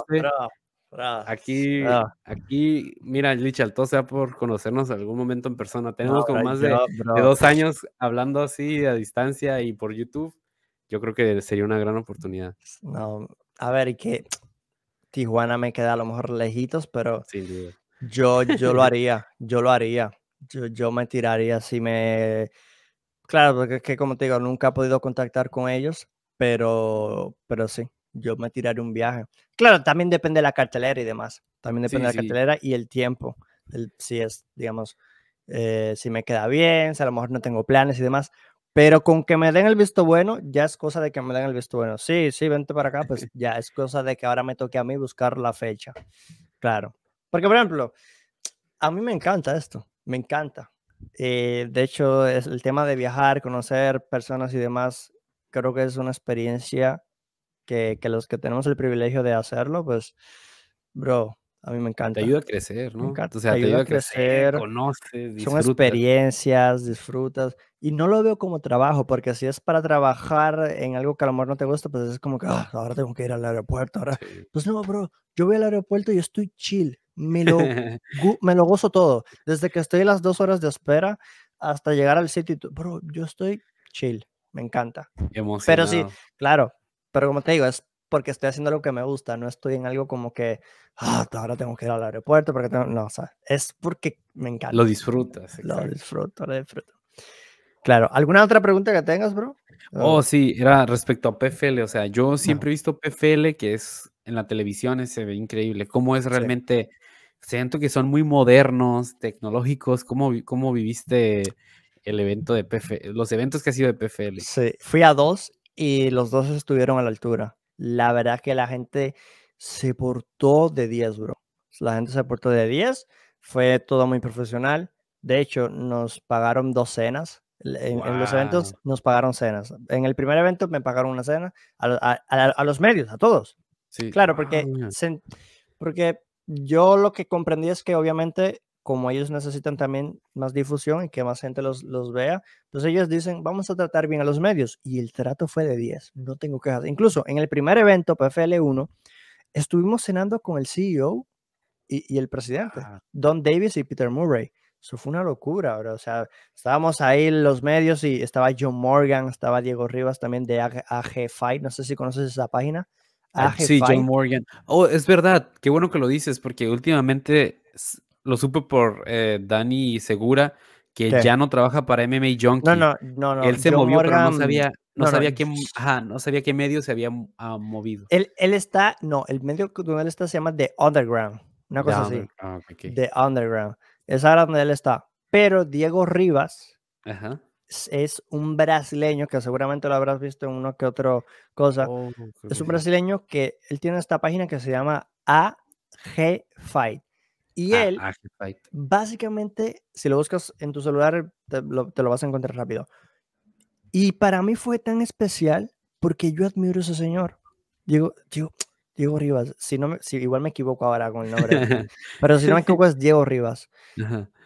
Ah, aquí, ah. aquí, mira, Lichal, todo sea por conocernos algún momento en persona. Tenemos como más de, dos años hablando así a distancia y por YouTube. Yo creo que sería una gran oportunidad. No, a ver, y que Tijuana me queda a lo mejor lejitos, pero yo, yo lo haría, yo lo haría. Yo, yo me tiraría si me... Claro, porque es que como te digo, nunca he podido contactar con ellos, pero, pero sí yo me tiraré un viaje. Claro, también depende de la cartelera y demás. También depende de la cartelera y el tiempo. si es, digamos, eh, si me queda bien, si a lo mejor no tengo planes y demás. Pero con que me den el visto bueno, ya es cosa de que me den el visto bueno. Sí, sí, vente para acá, pues ya es cosa de que ahora me toque a mí buscar la fecha. Claro. Porque, por ejemplo, a mí me encanta esto, me encanta. Eh, de hecho, es el tema de viajar, conocer personas y demás, creo que es una experiencia que, los que tenemos el privilegio de hacerlo, pues, bro, a mí me encanta. Te ayuda a crecer, ¿no? O sea, te, ayuda, a crecer, conoces, disfrutas. Son experiencias, disfrutas. Y no lo veo como trabajo, porque si es para trabajar en algo que a lo mejor no te gusta, pues es como que ah, ahora tengo que ir al aeropuerto. Ahora. Pues no, bro, yo voy al aeropuerto y estoy chill. Me lo, me lo gozo todo. Desde que estoy las dos horas de espera hasta llegar al sitio, bro, yo estoy chill. Me encanta. Pero sí, claro, pero como te digo, es porque estoy haciendo lo que me gusta, no estoy en algo como que, ah, ahora tengo que ir al aeropuerto, porque no, o sea, es porque me encanta. Lo disfrutas. Lo disfruto, lo disfruto. Claro, ¿alguna otra pregunta que tengas, bro? Oh, sí, era respecto a PFL, o sea, yo siempre he visto PFL que es en la televisión, se ve increíble, cómo es realmente, siento que son muy modernos, tecnológicos, ¿cómo, cómo viviste el evento de PFL, los eventos que ha sido de PFL? Sí, fui a dos y los dos estuvieron a la altura. La verdad que la gente se portó de 10, bro. La gente se portó de 10, fue todo muy profesional. De hecho, nos pagaron dos cenas. En, los eventos nos pagaron cenas. En el primer evento me pagaron una cena a, los medios, a todos. Sí. Claro, porque, ah, porque yo lo que comprendí es que obviamente como ellos necesitan también más difusión y que más gente los, los vea, entonces pues ellos dicen, vamos a tratar bien a los medios. Y el trato fue de 10, no tengo quejas. Incluso en el primer evento, PFL1, estuvimos cenando con el CEO y, el presidente, Don Davis y Peter Murray. Eso fue una locura, O sea, estábamos ahí los medios y estaba John Morgan, estaba Diego Rivas también de AG Fight. No sé si conoces esa página. Ah, sí, John Morgan. Oh, es verdad. Qué bueno que lo dices, porque últimamente lo supe por eh, Dani Segura, que ya no trabaja para MMA Junkie. No, no, no. no. Él se movió, pero no sabía, qué, no sabía qué medio se había ah, movido. Él, él está, no, el medio donde él está se llama The Underground, una cosa así. Ah, The Underground. Es ahora donde él está. Pero Diego Rivas es un brasileño que seguramente lo habrás visto en uno que otro cosa. Oh, es un brasileño que él tiene esta página que se llama AG Fight. Y ah, él, ah, básicamente, si lo buscas en tu celular, te lo, vas a encontrar rápido. Y para mí fue tan especial porque yo admiro a ese señor. Diego, Diego, Diego Rivas, si no si, igual me equivoco ahora con el nombre, pero si no me equivoco es Diego Rivas.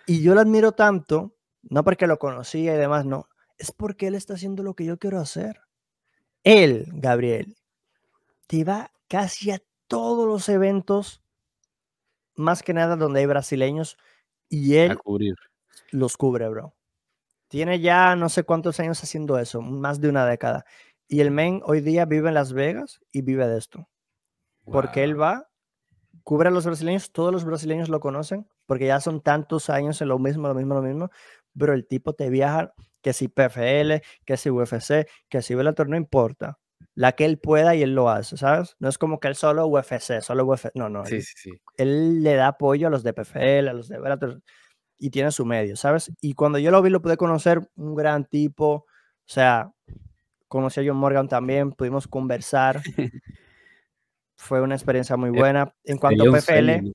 Y yo lo admiro tanto, no porque lo conocía y demás, no, es porque él está haciendo lo que yo quiero hacer. Él, Gabriel, te va casi a todos los eventos más que nada donde hay brasileños y él los cubre, bro. Tiene ya no sé cuántos años haciendo eso, más de una década. Y el men hoy día vive en Las Vegas y vive de esto. Porque él va, cubre a los brasileños, todos los brasileños lo conocen, porque ya son tantos años en lo mismo, lo mismo, lo mismo. Pero el tipo te viaja, que si PFL, que si UFC, que si ve no importa la que él pueda y él lo hace, ¿sabes? No es como que él solo UFC, solo UFC, no, no. Sí, sí, sí. él le da apoyo a los de PFL, a los de Bellator y tiene su medio, ¿sabes? Y cuando yo lo vi, lo pude conocer, un gran tipo, o sea, conocí a John Morgan también, pudimos conversar. Fue una experiencia muy eh, buena. En cuanto a PFL,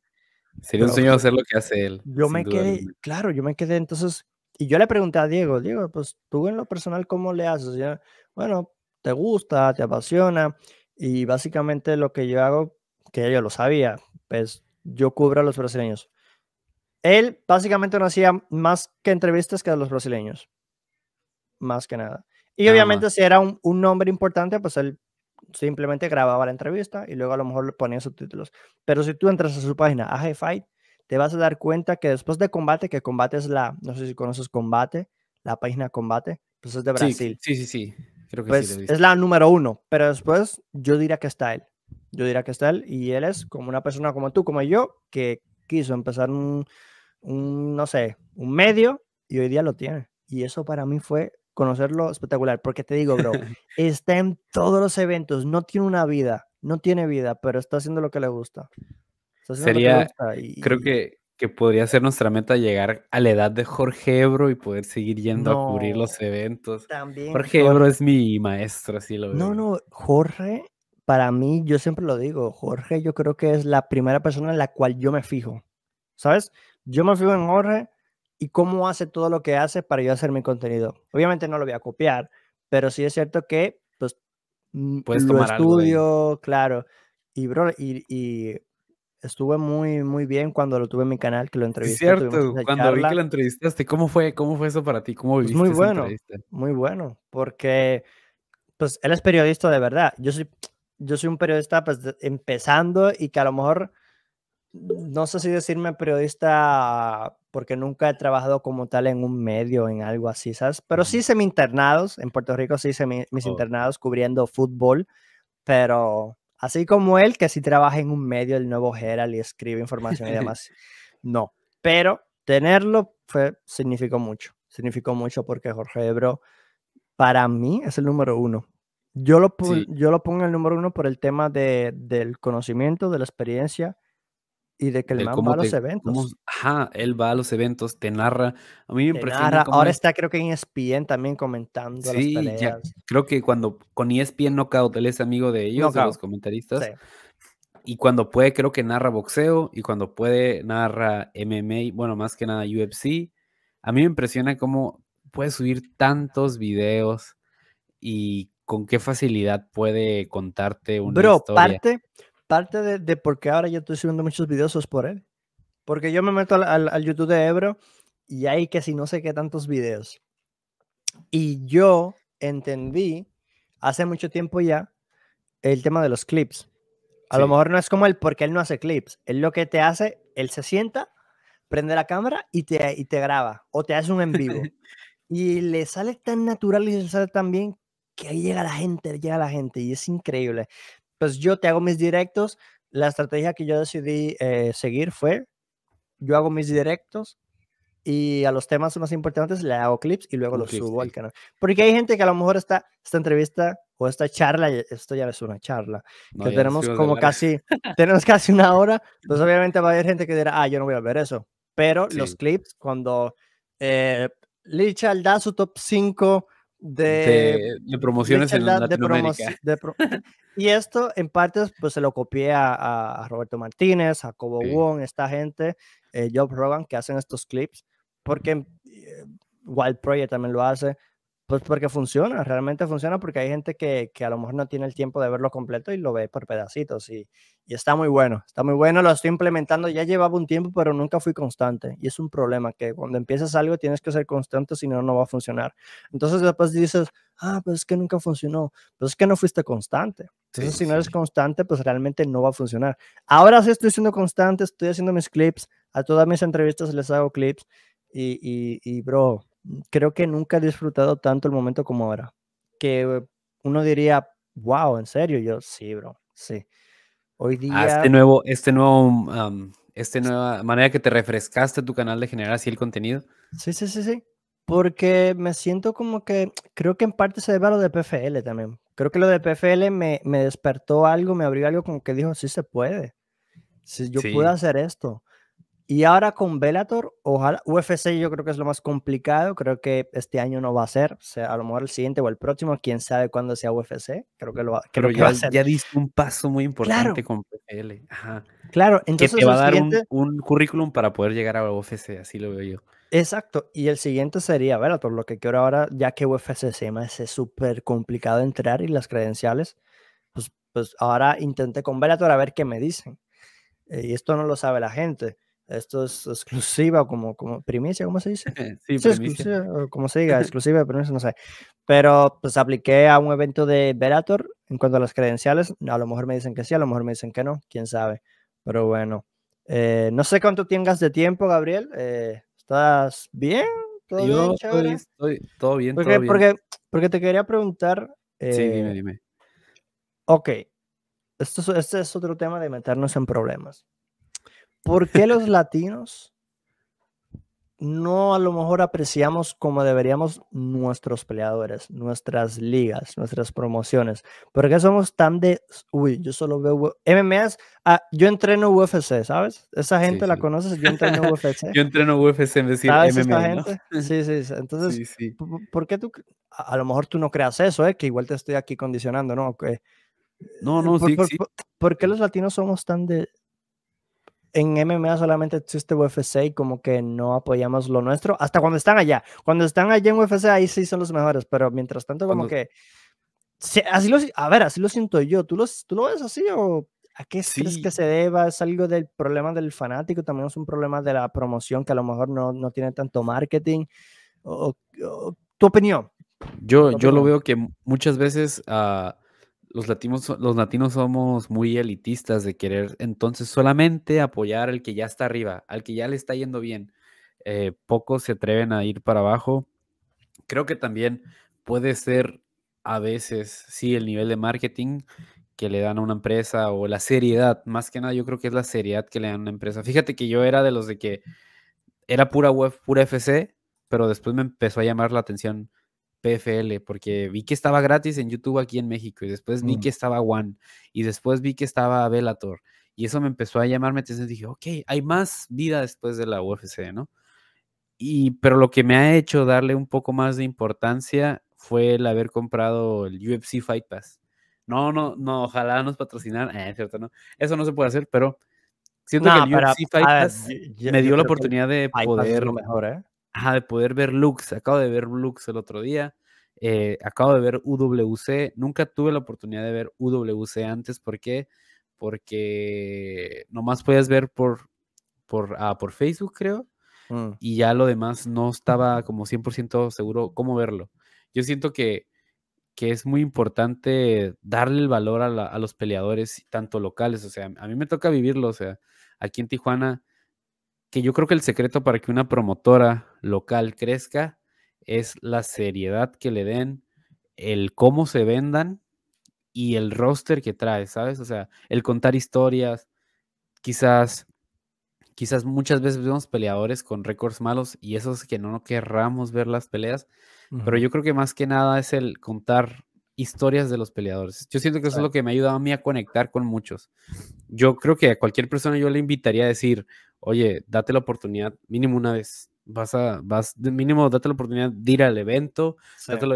Sería un sueño hacer lo que hace él. Yo me quedé, claro, yo me quedé entonces, y yo le pregunté a Diego, Diego, pues tú en lo personal, ¿cómo le haces? bueno, te gusta, te apasiona. Y básicamente lo que yo hago, que yo lo sabía, pues yo cubro a los brasileños. Él básicamente no hacía más que entrevistas que a los brasileños. Más que nada. Y obviamente si era un, nombre importante, pues él simplemente grababa la entrevista y luego a lo mejor le ponía subtítulos. Pero si tú entras a su página, Ajfight, Fight, te vas a dar cuenta que después de combate, que combate es la, no sé si conoces combate, la página combate, pues es de Brasil. sí, sí. sí. Pues, es la número uno, pero después yo diría que está él. Yo diría que está él y él es como una persona como tú, como yo, que quiso empezar un, no sé, un medio y hoy día lo tiene. Y eso para mí fue conocerlo espectacular, porque te digo, bro, está en todos los eventos, no tiene una vida, no tiene vida, pero está haciendo lo que le gusta. Sería, creo que que podría ser nuestra meta llegar a la edad de Jorge Ebro y poder seguir yendo a cubrir los eventos. También, Jorge Ebro es mi maestro, así lo veo. No, no, Jorge, para mí, yo siempre lo digo, Jorge yo creo que es la primera persona en la cual yo me fijo, ¿sabes? Yo me fijo en Jorge y cómo hace todo lo que hace para yo hacer mi contenido. Obviamente no lo voy a copiar, pero sí es cierto que, pues, mm, Puedes lo estudio, claro. Y, bro, y, y estuve muy, muy bien cuando lo tuve en mi canal, que lo entrevisté. Es cierto, cuando vi que lo entrevistaste, ¿cómo fue, cómo fue eso para ti? ¿Cómo pues viviste Muy bueno, muy bueno, porque pues él es periodista de verdad. Yo soy, yo soy un periodista pues empezando y que a lo mejor, no sé si decirme periodista porque nunca he trabajado como tal en un medio, en algo así, ¿sabes? Pero sí hice mis internados, en Puerto Rico sí hice mis internados cubriendo fútbol, pero Así como él, que si trabaja en un medio, el nuevo Herald, y escribe información y demás. No, pero tenerlo fue, significó mucho. Significó mucho porque Jorge Ebro, para mí, es el número uno. Yo lo, pongo el número uno por el tema del conocimiento, de la experiencia y de que el, man va a los eventos. ajá, él va a los eventos, te narra. A mí me impresiona. Ahora está creo que en ESPN también comentando las peleas. creo que cuando con ESPN Knockout, él es amigo de ellos, de los comentaristas. Y cuando puede, creo que narra boxeo. Y cuando puede, narra MMA. Bueno, más que nada UFC. A mí me impresiona cómo puede subir tantos videos y con qué facilidad puede contarte una Bro, parte parte de, por qué ahora yo estoy subiendo muchos videos es por él. Porque yo me meto al, YouTube de Ebro y hay que si no sé qué tantos videos. Y yo entendí hace mucho tiempo ya el tema de los clips. A lo mejor no es como el porque él no hace clips. Él lo que te hace, él se sienta, prende la cámara y te, te graba o te hace un en vivo. y le sale tan natural y le sale tan bien que ahí llega la gente, llega la gente y es increíble. Pues, yo te hago mis directos. La estrategia que yo decidí eh, seguir fue, yo hago mis directos y a los temas más importantes le hago clips y luego los subo al canal. Porque hay gente que a lo mejor está, esta entrevista o esta charla, esto ya es una charla, que tenemos como casi, tenemos casi una hora, pues obviamente va a haber gente que dirá, ah, yo no voy a ver eso. Pero los clips, cuando eh, Lichal da su top 5 de, promociones en Latinoamérica. y esto en parte pues se lo copié a, Roberto Martínez, a Cobo Wong, esta gente, eh, Job Rogan, que hacen estos clips, porque eh, Wild Project también lo hace, pues porque funciona, realmente funciona porque hay gente que, a lo mejor no tiene el tiempo de verlo completo y lo ve por pedacitos y, está muy bueno, está muy bueno, lo estoy implementando, ya llevaba un tiempo pero nunca fui constante y es un problema que cuando empiezas algo tienes que ser constante, si no, no va a funcionar. Entonces después dices, ah, pues es que nunca funcionó, pues es que no fuiste constante. si no eres constante, pues realmente no va a funcionar. Ahora sí estoy siendo constante, estoy haciendo mis clips, a todas mis entrevistas les hago clips y, y, y bro, creo que nunca he disfrutado tanto el momento como ahora. Que uno diría, wow, ¿en serio? Yo, sí, bro, sí. Hoy día... Ah, este nuevo, este nuevo, este nueva manera que te refrescaste tu canal de generar así el contenido. Sí, sí, sí, sí. Porque me siento como que, creo que en parte se debe a lo de PFL también. Creo que lo de PFL me, me despertó algo, me abrió algo como que dijo, sí se puede. sí, yo puedo hacer esto. Y ahora con Velator, ojalá, UFC yo creo que es lo más complicado, creo que este año no va a ser, o sea, a lo mejor el siguiente o el próximo, quién sabe cuándo sea UFC, creo que lo va, ya, a ser. Ya diste un paso muy importante con PL, Claro, entonces... Que te va a dar un, currículum para poder llegar a UFC, así lo veo yo. Exacto, y el siguiente sería Velator, lo que quiero ahora, ya que UFC se me hace súper complicado entrar y las credenciales, pues, pues ahora intenté con Velator a ver qué me dicen. Eh, y esto no lo sabe la gente esto es exclusiva, como, como primicia, ¿cómo se dice? sí, exclusiva, como se diga, exclusiva, primicia, no sé. Pero pues apliqué a un evento de Verator, en cuanto a las credenciales. A lo mejor me dicen que sí, a lo mejor me dicen que no, quién sabe. Pero bueno, eh, no sé cuánto tengas de tiempo, Gabriel. Eh, ¿Estás bien? ¿Todo bien, todo bien, porque, todo Porque, porque te quería preguntar. sí, dime, eh, dime. Ok. Esto, este es otro tema de meternos en problemas. ¿Por qué los latinos no a lo mejor apreciamos como deberíamos nuestros peleadores, nuestras ligas, nuestras promociones? ¿Por qué somos tan de, uy, yo solo veo MMAs, ah, yo entreno UFC, ¿sabes? Esa gente la conoces, yo entreno UFC. yo entreno UFC, en decir de MMA, ¿no? gente? Sí, sí, sí. entonces, ¿por qué tú, a, lo mejor tú no creas eso, eh? que igual te estoy aquí condicionando, ¿no? que No, no, sí, sí. ¿Por qué los latinos somos tan de en MMA solamente existe UFC y como que no apoyamos lo nuestro, hasta cuando están allá. Cuando están allá en UFC, ahí sí son los mejores, pero mientras tanto, como que. así a ver, así lo siento yo. ¿Tú, los, ¿Tú lo ves así o a qué crees que se deba? ¿Es algo del problema del fanático? ¿También es un problema de la promoción que a lo mejor no, no tiene tanto marketing? ¿Tu opinión? Yo, yo lo veo que muchas veces. Ah, los latinos, somos muy elitistas de querer entonces solamente apoyar al que ya está arriba, al que ya le está yendo bien. Eh, pocos se atreven a ir para abajo. Creo que también puede ser a veces, sí, el nivel de marketing que le dan a una empresa o la seriedad, más que nada yo creo que es la seriedad que le dan a una empresa. Fíjate que yo era de los de que era pura web, pura FC, pero después me empezó a llamar la atención PFL, porque vi que estaba gratis en YouTube aquí en México y después vi mm. que estaba One y después vi que estaba Bellator y eso me empezó a llamarme atención. Dije, ok, hay más vida después de la UFC, ¿no? Y, pero lo que me ha hecho darle un poco más de importancia fue el haber comprado el UFC Fight Pass. No, no, no, ojalá nos patrocinar, eh, cierto, ¿no? Eso no se puede hacer, pero siento que el UFC Fight Pass me dio la oportunidad de poder. Lo mejor, ¿eh? Ajá, de poder ver Lux. Acabo de ver Lux el otro día. Eh, acabo de ver UWC. Nunca tuve la oportunidad de ver UWC antes. ¿Por qué? Porque nomás podías ver por, por, ah, por Facebook, creo. Mm. Y ya lo demás no estaba como 100% seguro cómo verlo. Yo siento que, que es muy importante darle el valor a los peleadores, tanto locales. O sea, a mí me toca vivirlo. O sea, aquí en Tijuana yo creo que el secreto para que una promotora local crezca es la seriedad que le den, el cómo se vendan y el roster que trae, ¿sabes? O sea, el contar historias, quizás, quizás muchas veces vemos peleadores con récords malos y eso es que no, no querramos ver las peleas, pero yo creo que más que nada es el contar historias de los peleadores. Yo siento que eso es lo que me ha ayudado a mí a conectar con muchos. Yo creo que a cualquier persona yo le invitaría a decir, oye, date la oportunidad mínimo una vez. Vas a, vas, mínimo, date la oportunidad de ir al evento, date,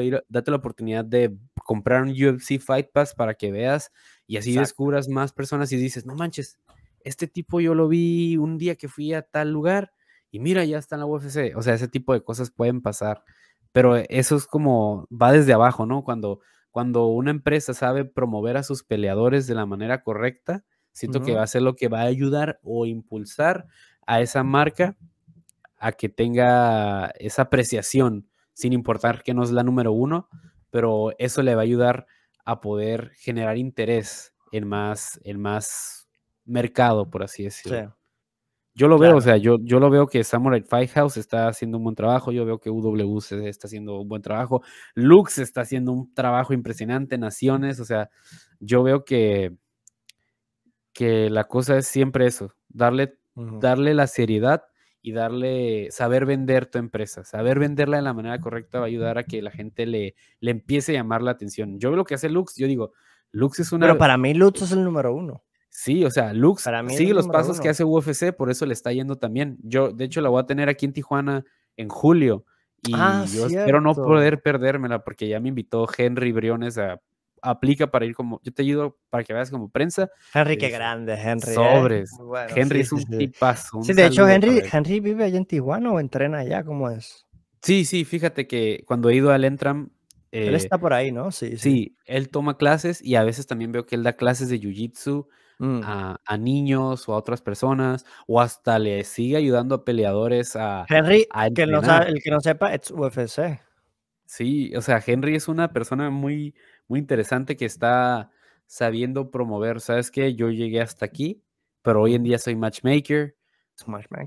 la, oportunidad de comprar un UFC Fight Pass para que veas y así descubras más personas y dices, no manches, este tipo yo lo vi un día que fui a tal lugar y mira, ya está en la UFC. O sea, ese tipo de cosas pueden pasar, pero eso es como, va desde abajo, ¿no? Cuando, cuando una empresa sabe promover a sus peleadores de la manera correcta, Siento que va a ser lo que va a ayudar o impulsar a esa marca a que tenga esa apreciación, sin importar que no es la número uno, pero eso le va a ayudar a poder generar interés en más, en más mercado, por así decirlo. Yo lo veo, o sea, yo, yo lo veo que Samurai Firehouse está haciendo un buen trabajo, yo veo que UW está haciendo un buen trabajo, Lux está haciendo un trabajo impresionante, Naciones, o sea, yo veo que que la cosa es siempre eso, darle, darle la seriedad y darle, saber vender tu empresa, saber venderla de la manera correcta va a ayudar a que la gente le, le empiece a llamar la atención. Yo veo lo que hace Lux, yo digo, Lux es una... Pero para mí Lux es el número uno. Sí, o sea, Lux para mí sigue los pasos que hace UFC, por eso le está yendo también. Yo, de hecho, la voy a tener aquí en Tijuana en julio y ah, yo espero no poder perdérmela porque ya me invitó Henry Briones a aplica para ir como, yo te ayudo para que veas como prensa. Henry, qué este, grande, Henry. ¿eh? Sobres. Henry es un tipazo. sí, de hecho, Henry, Henry vive allá en Tijuana o entrena allá, ¿cómo es? Sí, sí, fíjate que cuando he ido al Entram. él eh, está por ahí, ¿no? Sí, sí, él toma clases y a veces también veo que él da clases de jiu-jitsu mm. a, niños o a otras personas o hasta le sigue ayudando a peleadores a. Henry, el que no sepa, es UFC. Sí, o sea, Henry es una persona muy muy interesante que está sabiendo promover, ¿sabes que Yo llegué hasta aquí, pero hoy en día soy matchmaker.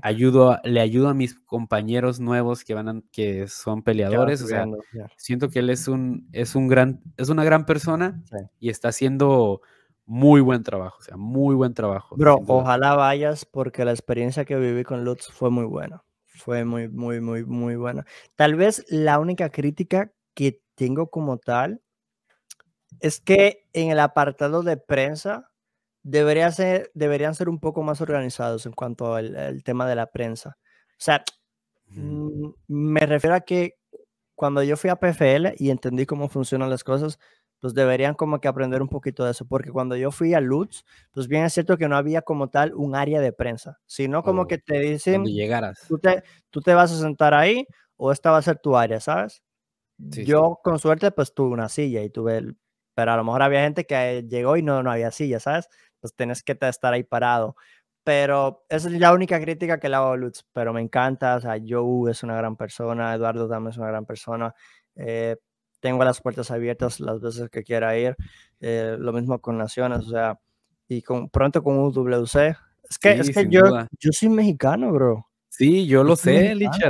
Ayudo le ayudo a mis compañeros nuevos que van a, que son peleadores, o sea, siento que él es un es un gran es una gran persona y está haciendo muy buen trabajo, o sea, muy buen trabajo. Bro, ojalá vayas porque la experiencia que viví con Lutz fue muy buena. Fue muy, muy, muy, muy buena. Tal vez la única crítica que tengo como tal es que en el apartado de prensa debería ser, deberían ser un poco más organizados en cuanto al, tema de la prensa. O sea, mm, me refiero a que cuando yo fui a PFL y entendí cómo funcionan las cosas, pues deberían como que aprender un poquito de eso, porque cuando yo fui a Lutz, pues bien es cierto que no había como tal un área de prensa, sino como que te dicen, Tú, te, tú te vas a sentar ahí o esta va a ser tu área, ¿sabes? yo con suerte pues tuve una silla y tuve el pero a lo mejor había gente que eh, llegó y no, no había silla, ¿sabes? Pues tienes que estar ahí parado. Pero esa es la única crítica que le hago a Lutz, pero me encanta, o sea, Joe es una gran persona, Eduardo también es una gran persona. Eh, tengo las puertas abiertas las veces que quiera ir. Eh, lo mismo con Naciones, o sea, y con, pronto con UWC. Es que, es que yo, yo soy mexicano, bro. Sí, yo, lo sé, Licha.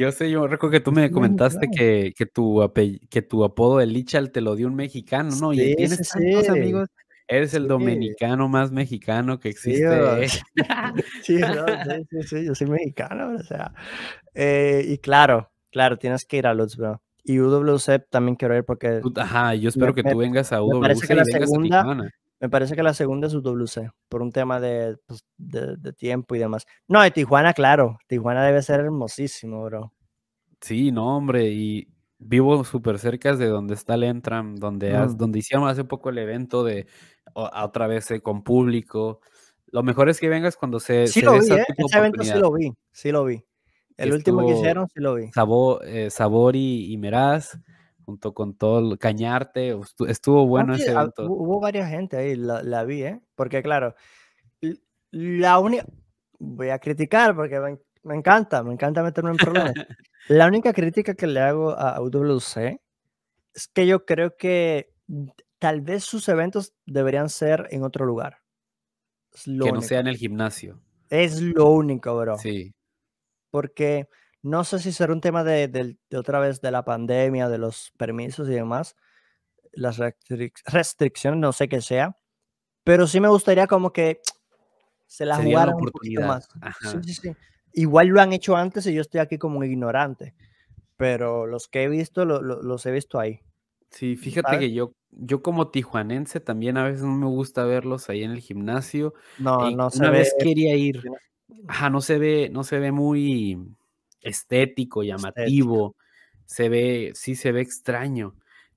Yo sé, yo recuerdo que tú me comentaste que, que, tu que tu apodo de Lichal te lo dio un mexicano, ¿no? y tienes tantos amigos. Eres el dominicano más mexicano que existe. Sí, sí, sí, yo soy mexicano, o sea. Eh, y claro, claro, tienes que ir a Lutz, bro. Y UWC también quiero ir porque... Ajá, yo espero que tú vengas a UWC. parece que la segunda, me parece que la segunda es UWC, por un tema pues, de, tiempo y demás. No, de Tijuana, claro. Tijuana debe ser hermosísimo, bro. Sí, no, hombre. Y vivo súper cerca de donde está el Entram, donde, mm. donde hicimos hace poco el evento de otra vez eh, con público. Lo mejor es que vengas cuando se. Sí, lo vi, eh, ese evento sí lo vi, sí lo vi. El último que hicieron, sí lo vi. Sabor, eh, Sabor y, y, Meraz junto con todo el Cañarte, estuvo ah, bueno ese ah, evento. Hubo varias gente ahí, la, vi, ¿eh? Porque claro, la única, voy a criticar porque me, encanta, me encanta meterme en problemas. la única crítica que le hago a UWC es que yo creo que tal vez sus eventos deberían ser en otro lugar. que no sea en el gimnasio. Es lo único, bro. Sí. Porque no sé si será un tema de, otra vez de la pandemia, de los permisos y demás, las restricciones, no sé qué sea, pero sí me gustaría como que se la jugaran un poquito más. Igual lo han hecho antes y yo estoy aquí como un ignorante, pero los que he visto, los he visto ahí. Sí, fíjate que yo, yo como tijuanense también a veces no me gusta verlos ahí en el gimnasio. No, no se una vez quería ir. Ajá, no se ve, no se ve muy estético, llamativo, se ve, sí se ve extraño.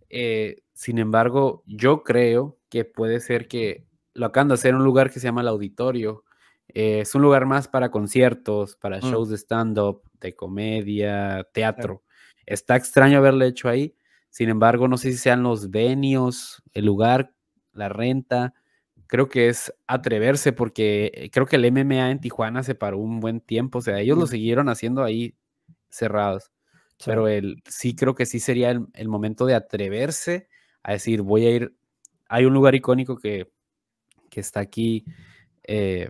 Eh, sin embargo, yo creo que puede ser que lo acaban de hacer en un lugar que se llama el auditorio. Eh, es un lugar más para conciertos, para mm. shows de stand-up, de comedia, teatro. Está extraño haberle hecho ahí. Sin embargo, no sé si sean los venios, el lugar, la renta, creo que es atreverse porque eh, creo que el MMA en Tijuana se paró un buen tiempo, o sea, ellos lo siguieron haciendo ahí cerrados, pero el, sí creo que sí sería el, momento de atreverse a decir, voy a ir, hay un lugar icónico que, está aquí eh,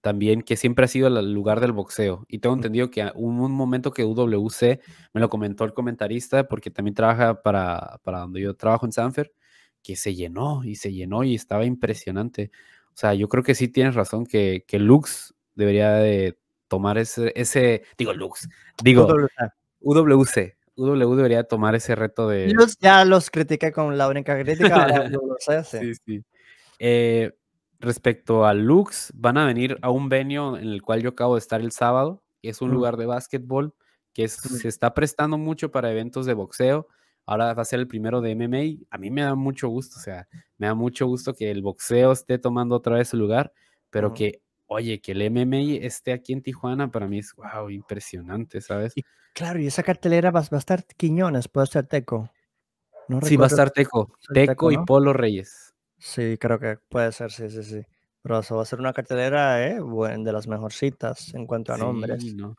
también, que siempre ha sido el lugar del boxeo, y tengo entendido que un, un momento que UWC me lo comentó el comentarista, porque también trabaja para, para donde yo trabajo en Sanfer, que se llenó y se llenó y estaba impresionante. O sea, yo creo que sí tienes razón que, Lux debería de tomar ese, ese digo Lux, digo ah. UWC, UWC debería tomar ese reto de... Lux ya los critiqué con la única crítica. Eh, respecto a Lux, van a venir a un venio en el cual yo acabo de estar el sábado, que es un lugar de básquetbol que se está prestando mucho para eventos de boxeo ahora va a ser el primero de MMA. A mí me da mucho gusto, o sea, me da mucho gusto que el boxeo esté tomando otra vez su lugar, pero que, oye, que el MMA esté aquí en Tijuana, para mí es, wow, impresionante, ¿sabes? claro, y esa cartelera va, a estar Quiñones, puede ser Teco. sí, va a estar Teco, Teco, y Polo Reyes. Sí, creo que puede ser, sí, sí, sí. Pero eso va a ser una cartelera eh, de las mejorcitas en cuanto a nombres. No.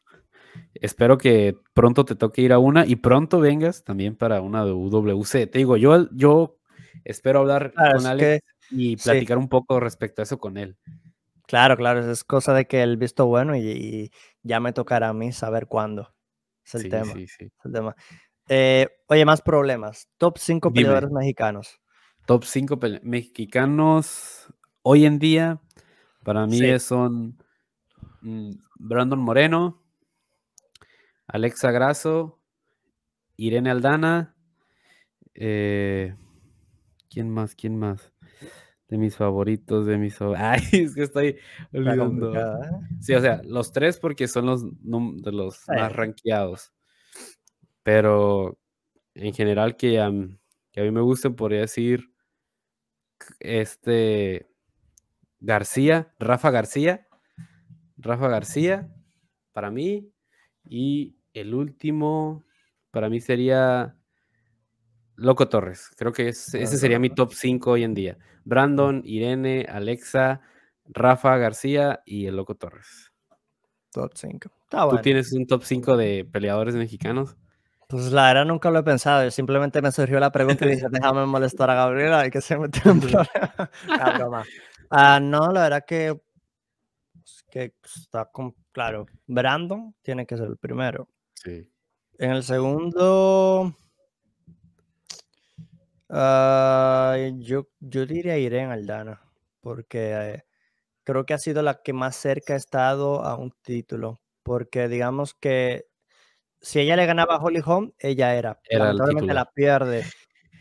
Espero que pronto te toque ir a una y pronto vengas también para una de WC. Te digo, yo, yo espero hablar ah, con Alex y platicar un poco respecto a eso con él. Claro, claro, es cosa de que él visto bueno y, ya me tocará a mí saber cuándo. Es el tema. Eh, oye, más problemas. Top 5 peleadores mexicanos. Top 5 mexicanos hoy en día, para mí son mm, Brandon Moreno, Alexa Grasso, Irene Aldana, eh, ¿quién más? ¿Quién más? De mis favoritos, de mis... Ay, es que estoy olvidando. ¿eh? Sí, o sea, los tres porque son los de los más rankeados. Pero en general que, que a mí me gusten, podría decir este García, Rafa García, Rafa García, para mí, y el último para mí sería Loco Torres. Creo que ese sería mi top 5 hoy en día. Brandon, Irene, Alexa, Rafa García y el Loco Torres. Top 5. ¿Tú tienes un top 5 de peleadores mexicanos? Pues la verdad nunca lo he pensado. simplemente me surgió la pregunta y dije, déjame molestar a Gabriela y que se mete en ah, ah, no, la verdad que, pues, que está con, claro, Brandon tiene que ser el primero. En el segundo, yo, yo diría Irene Aldana, porque eh, creo que ha sido la que más cerca ha estado a un título, porque digamos que si ella le ganaba a Holly Home, ella era. era la pierde.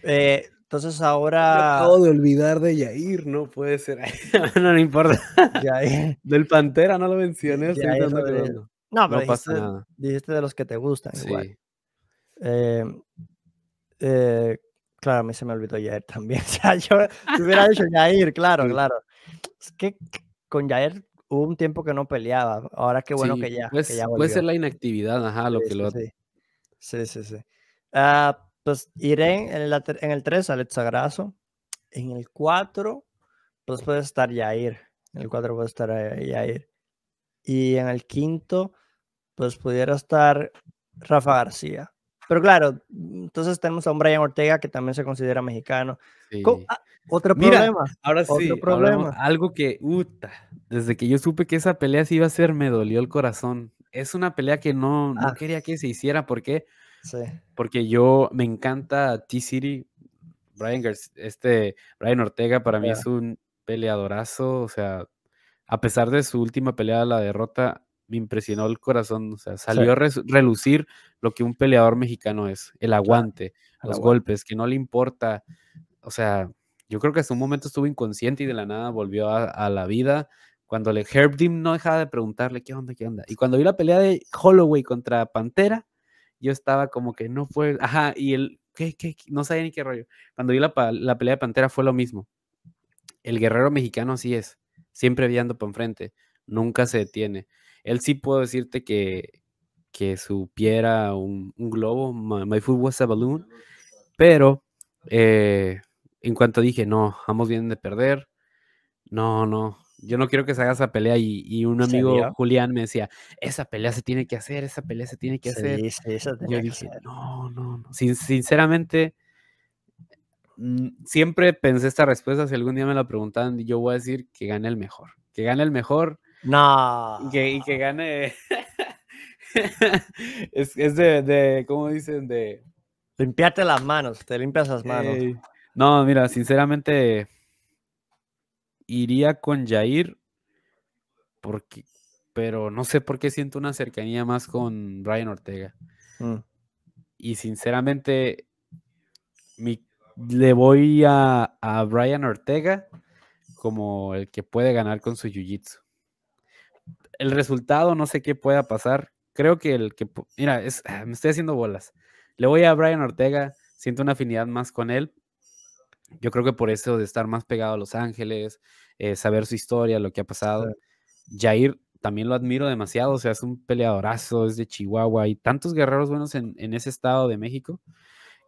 Eh, entonces ahora. Acabo de olvidar de Yair, no puede ser. no, importa. Del Pantera no lo mencioné. Yair, no, pero dijiste, de los que te gustan em, eh, claro, a mí se me olvidó Yair también. yo hubiera dicho Yair, claro, claro. Es que con Yair hubo un tiempo que no peleaba. Ahora qué bueno que, ya, pues, Puede ser la inactividad, ajá, lo que lo... Sí, sí, sí. sí. Ah, pues Irene en, el 3, Alex Sagrazo. En el 4, pues puede estar Yair. En el 4 puede estar eh, Yair. Y en el quinto, pues pudiera estar Rafa García. Pero claro, entonces tenemos a un Brian Ortega que también se considera mexicano. Ah, otro problema. Ahora sí, otro problema. algo que, desde que yo supe que esa pelea se iba a hacer, me dolió el corazón. Es una pelea que no, ah. quería que se hiciera. ¿Por qué? Porque yo me encanta T-City. Brian, este, Brian Ortega para mí es un peleadorazo. O sea, a pesar de su última pelea, la derrota, me impresionó el corazón. O sea, salió a relucir lo que un peleador mexicano es: el aguante, los golpes, que no le importa. O sea, yo creo que hasta un momento estuvo inconsciente y de la nada volvió a, la vida. Cuando le Herb no dejaba de preguntarle qué onda, qué onda. Y cuando vi la pelea de Holloway contra Pantera, yo estaba como que no fue. Ajá, y él, ¿qué, qué, No sabía ni qué rollo. Cuando vi la, la pelea de Pantera fue lo mismo. El guerrero mexicano así es siempre viendo para enfrente, nunca se detiene. Él sí puedo decirte que, que supiera un, globo, my, my, foot was a balloon, pero eh, en cuanto dije, no, vamos bien de perder, no, no, yo no quiero que se haga esa pelea. Y, un amigo Julián me decía, esa pelea se tiene que hacer, esa pelea se tiene que hacer. yo dije, no, no, no. sinceramente, siempre pensé esta respuesta, si algún día me la preguntaban, yo voy a decir que gane el mejor, que gane el mejor. No. Y que, gane... es, de, como ¿cómo dicen? De... Limpiarte las manos, te limpias las manos. no, mira, sinceramente iría con Jair, porque, pero no sé por qué siento una cercanía más con Brian Ortega. Mm. Y sinceramente, mi, le voy a, Brian Ortega como el que puede ganar con su jiu-jitsu. El resultado, no sé qué pueda pasar. Creo que el que. Mira, ah, me estoy haciendo bolas. Le voy a Brian Ortega, siento una afinidad más con él. Yo creo que por eso de estar más pegado a Los Ángeles, eh, saber su historia, lo que ha pasado. Jair también lo admiro demasiado, o sea, es un peleadorazo, es de Chihuahua, y tantos guerreros buenos en, en ese estado de México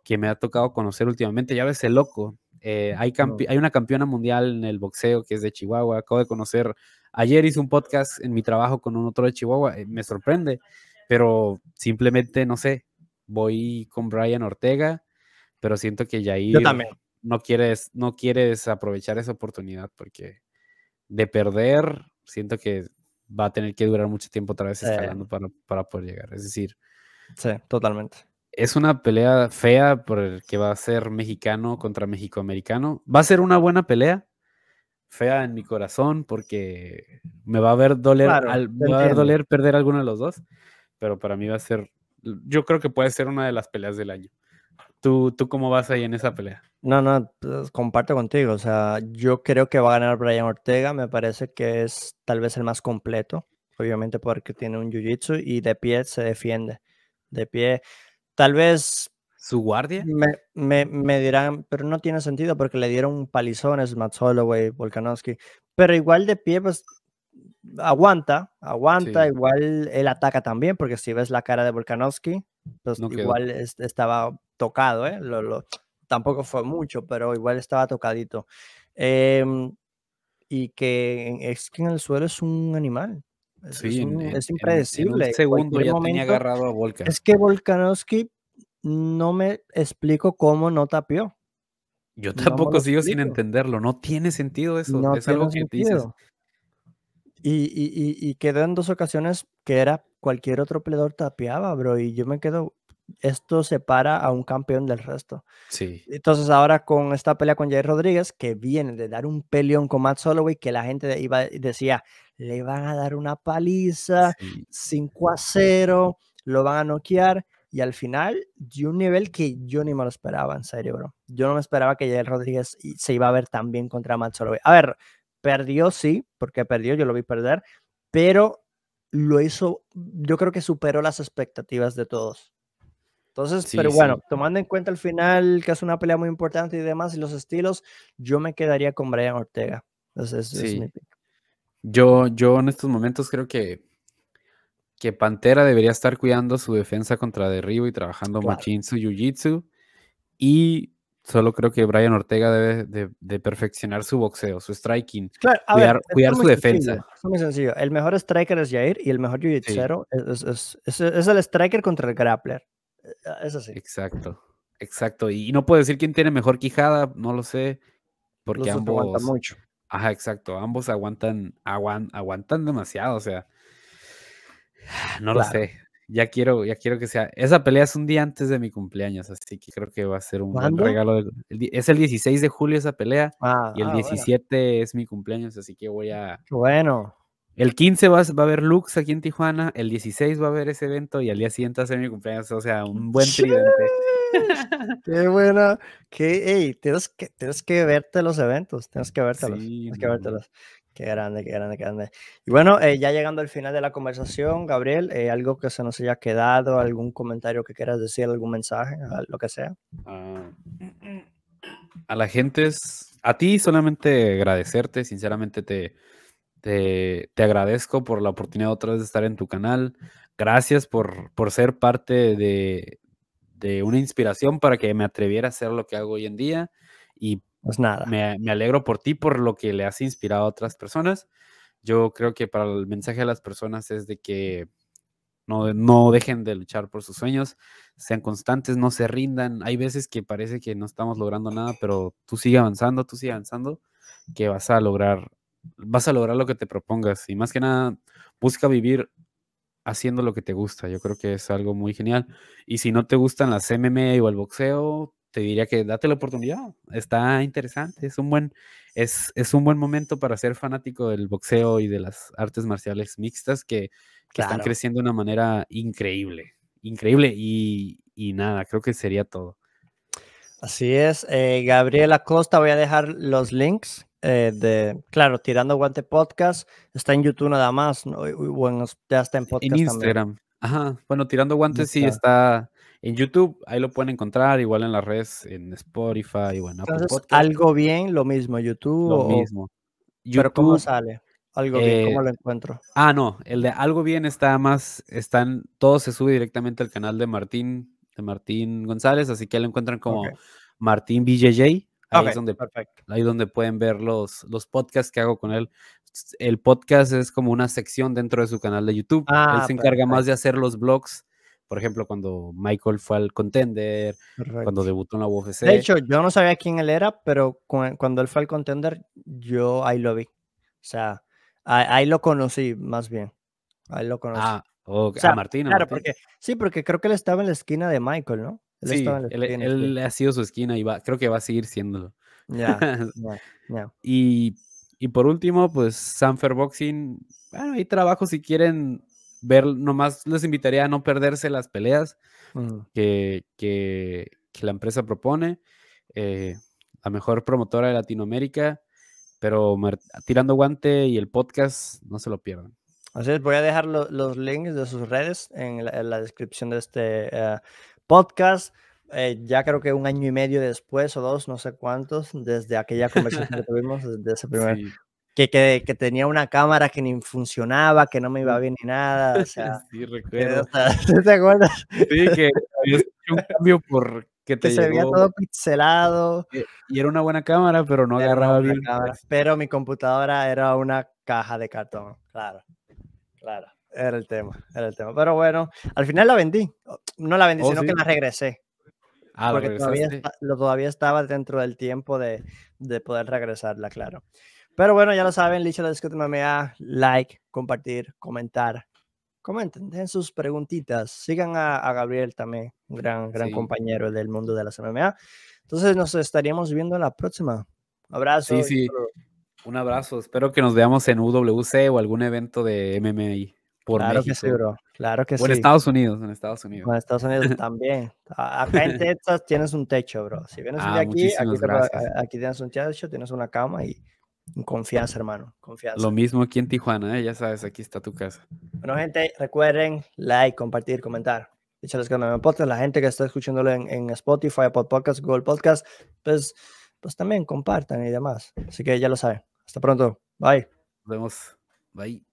que me ha tocado conocer últimamente. Ya ves, el loco. Eh, hay, hay una campeona mundial en el boxeo que es de Chihuahua. Acabo de conocer. Ayer hice un podcast en mi trabajo con un otro de Chihuahua. Eh, me sorprende, pero simplemente no sé. Voy con Brian Ortega, pero siento que ya ahí no quieres no quieres aprovechar esa oportunidad porque de perder siento que va a tener que durar mucho tiempo otra vez escalando para, para poder llegar. Es decir, sí, totalmente es una pelea fea por el que va a ser mexicano contra mexicoamericano. Va a ser una buena pelea, fea en mi corazón, porque me va a ver doler, doler perder alguno de los dos, pero para mí va a ser, yo creo que puede ser una de las peleas del año. ¿Tú, ¿Tú cómo vas ahí en esa pelea? No, no, pues, comparto contigo. O sea, yo creo que va a ganar Brian Ortega. Me parece que es tal vez el más completo, obviamente porque tiene un jiu-jitsu y de pie se defiende. De pie, Tal vez. ¿Su guardia? Me, dirán, pero no tiene sentido porque le dieron palizones Matt Holloway, Volkanovski. Pero igual de pie, pues aguanta, aguanta. Igual él ataca también, porque si ves la cara de Volkanovski, pues igual estaba tocado, ¿eh? Lo, tampoco fue mucho, pero igual estaba tocadito. Em, y que es que en el suelo es un animal es, impredecible. segundo ya tenía agarrado a Volkan. Es que Volkanovski no me explico cómo no tapió. Yo tampoco sigo sin entenderlo. No tiene sentido eso. No es algo que dices. Y, quedó en dos ocasiones que era cualquier otro peleador tapiaba bro. Y yo me quedo, esto separa a un campeón del resto. Sí. Entonces ahora con esta pelea con Jair Rodríguez, que viene de dar un peleón con Matt Holloway, que la gente iba, decía, le van a dar una paliza, 5 a 0, lo van a noquear, y al final dio un nivel que yo ni me lo esperaba, en serio, bro. Yo no me esperaba que Jair Rodríguez se iba a ver tan bien contra Matt Soloway, A ver, perdió sí, porque perdió, yo lo vi perder, pero lo hizo, yo creo que superó las expectativas de todos. Entonces, pero bueno, tomando en cuenta el final, que es una pelea muy importante y demás, y los estilos, yo me quedaría con Brian Ortega. Entonces, Yo, yo en estos momentos creo que, que Pantera debería estar cuidando su defensa contra Derribo y trabajando claro. su jiu-jitsu. Y solo creo que Brian Ortega debe de, perfeccionar su boxeo, su striking, cuidar, su defensa. es muy sencillo. El mejor striker es Jair y el mejor jiu-jitsu es, es, el striker contra el grappler. Eh, ah, Eso sí. Exacto, exacto. Y, no puedo decir quién tiene mejor quijada, no lo sé, porque Los ambos... Aguantan mucho. Ajá, exacto. Ambos aguantan, aguantan demasiado, o sea... No lo sé. Ya quiero, ya quiero que sea. Esa pelea es un día antes de mi cumpleaños, así que creo que va a ser un regalo. es el 16 de julio esa pelea ah, y el 17 ah, es mi cumpleaños, así que voy a. Bueno. El 15 va, a haber Lux aquí en Tijuana, el 16 va a haber ese evento y al día siguiente va a ser mi cumpleaños, o sea, un buen tridente. Qué bueno. Que, hey, tienes que, tienes que verte los eventos, tienes que verte los, tienes que Qué grande, qué grande, qué grande. Y bueno, eh, ya llegando al final de la conversación, Gabriel, eh, algo que se nos haya quedado, algún comentario que quieras decir, algún mensaje, lo que sea. Ah, a la gente es, a ti solamente agradecerte, sinceramente te, te, agradezco por la oportunidad otra vez de estar en tu canal. Gracias por, por ser parte de, una inspiración para que me atreviera a hacer lo que hago hoy en día. Y pues nada. Me, me, alegro por ti, por lo que le has inspirado a otras personas. Yo creo que para el mensaje a las personas es de que no, no dejen de luchar por sus sueños, sean constantes, no se rindan. Hay veces que parece que no estamos logrando nada, pero tú sigue avanzando, tú sigue avanzando, que vas a lograr vas a lograr lo que te propongas y más que nada busca vivir haciendo lo que te gusta. Yo creo que es algo muy genial. Y si no te gustan las MMA o el boxeo, te diría que date la oportunidad. Está interesante. Es un buen, es, un buen momento para ser fanático del boxeo y de las artes marciales mixtas que, están creciendo de una manera increíble. Increíble. Y, nada, creo que sería todo. Así es. Eh, Gabriel Acosta, voy a dejar los links eh, de, claro, Tirando Guante Podcast, está en YouTube nada más, ¿no? o en podcast. En Instagram. Ajá, bueno, Tirando Guante sí está en YouTube, ahí lo pueden encontrar, igual en las redes, en Spotify, y bueno, Entonces, algo bien, lo mismo, YouTube. Lo mismo. Pero ¿cómo sale? Algo bien, eh, ¿cómo lo encuentro? Ah, no, el de Algo Bien está más, están, todo se sube directamente al canal de Martín, de Martín González, así que lo encuentran como Martín BJJ Ahí, es donde, pueden ver los, los podcasts que hago con él. El podcast es como una sección dentro de su canal de YouTube. él ah, se encarga más de hacer los blogs. Por ejemplo, cuando Michael fue al contender, cuando debutó en la UFC. De hecho, yo no sabía quién él era, pero cuando él fue al contender, yo ahí lo vi. O sea, ahí, lo conocí más bien. Ahí lo conocí. Ah, ah Claro, porque sí, porque creo que él estaba en la esquina de Michael, ¿no? sí, él, ha sido su esquina y va, creo que va a seguir siéndolo. Ya, y, por último, pues Sanfer Boxing, bueno, hay trabajo si quieren ver, nomás les invitaría a no perderse las peleas mm. que, la empresa propone. Eh, la mejor promotora de Latinoamérica, pero Tirando Guante y el podcast no se lo pierdan. Así es, voy a dejar los links de sus redes en la, descripción de este uh, podcast. Eh, ya creo que un año y medio después o dos, no sé cuántos, desde aquella conversación que tuvimos, desde ese primer... Que, que, tenía una cámara que ni funcionaba, que no me iba mm. bien ni nada. O sea, sí, recuerdo. ¿Te acuerdas? Sí, que un cambio por que se veía todo pixelado. Y era una buena cámara, pero no agarraba bien. nada, pero mi computadora era una caja de cartón, claro, claro. Era el tema, era el tema. Pero bueno, al final la vendí. No la vendí, oh, sino que la regresé. Ah, porque todavía, lo, todavía estaba dentro del tiempo de, de, poder regresarla, claro. Pero bueno, ya lo saben, Licha de me MMA, like, compartir, comentar. Comenten, den sus preguntitas. Sigan a, Gabriel también, un gran, gran compañero del mundo de las MMA. Entonces nos estaríamos viendo en la próxima. Abrazo. Sí, sí. Un abrazo. Espero que nos veamos en UWC o algún evento de MMA claro Que sí, bro. Claro que en Estados Unidos, en Estados Unidos. en Estados Unidos también. Acá en Texas tienes un techo, bro. Si vienes de ah, aquí, aquí, tienes un techo, tienes una cama y confianza, hermano. Confianza. Lo mismo aquí en Tijuana, ¿eh? ya sabes, aquí está tu casa. Bueno, gente, recuerden, like, compartir, comentar. que no me importa La gente que está escuchándolo en, Spotify, Apple Podcast, Google Podcast, pues, pues también compartan y demás. Así que ya lo saben. Hasta pronto. Bye. Nos vemos. Bye.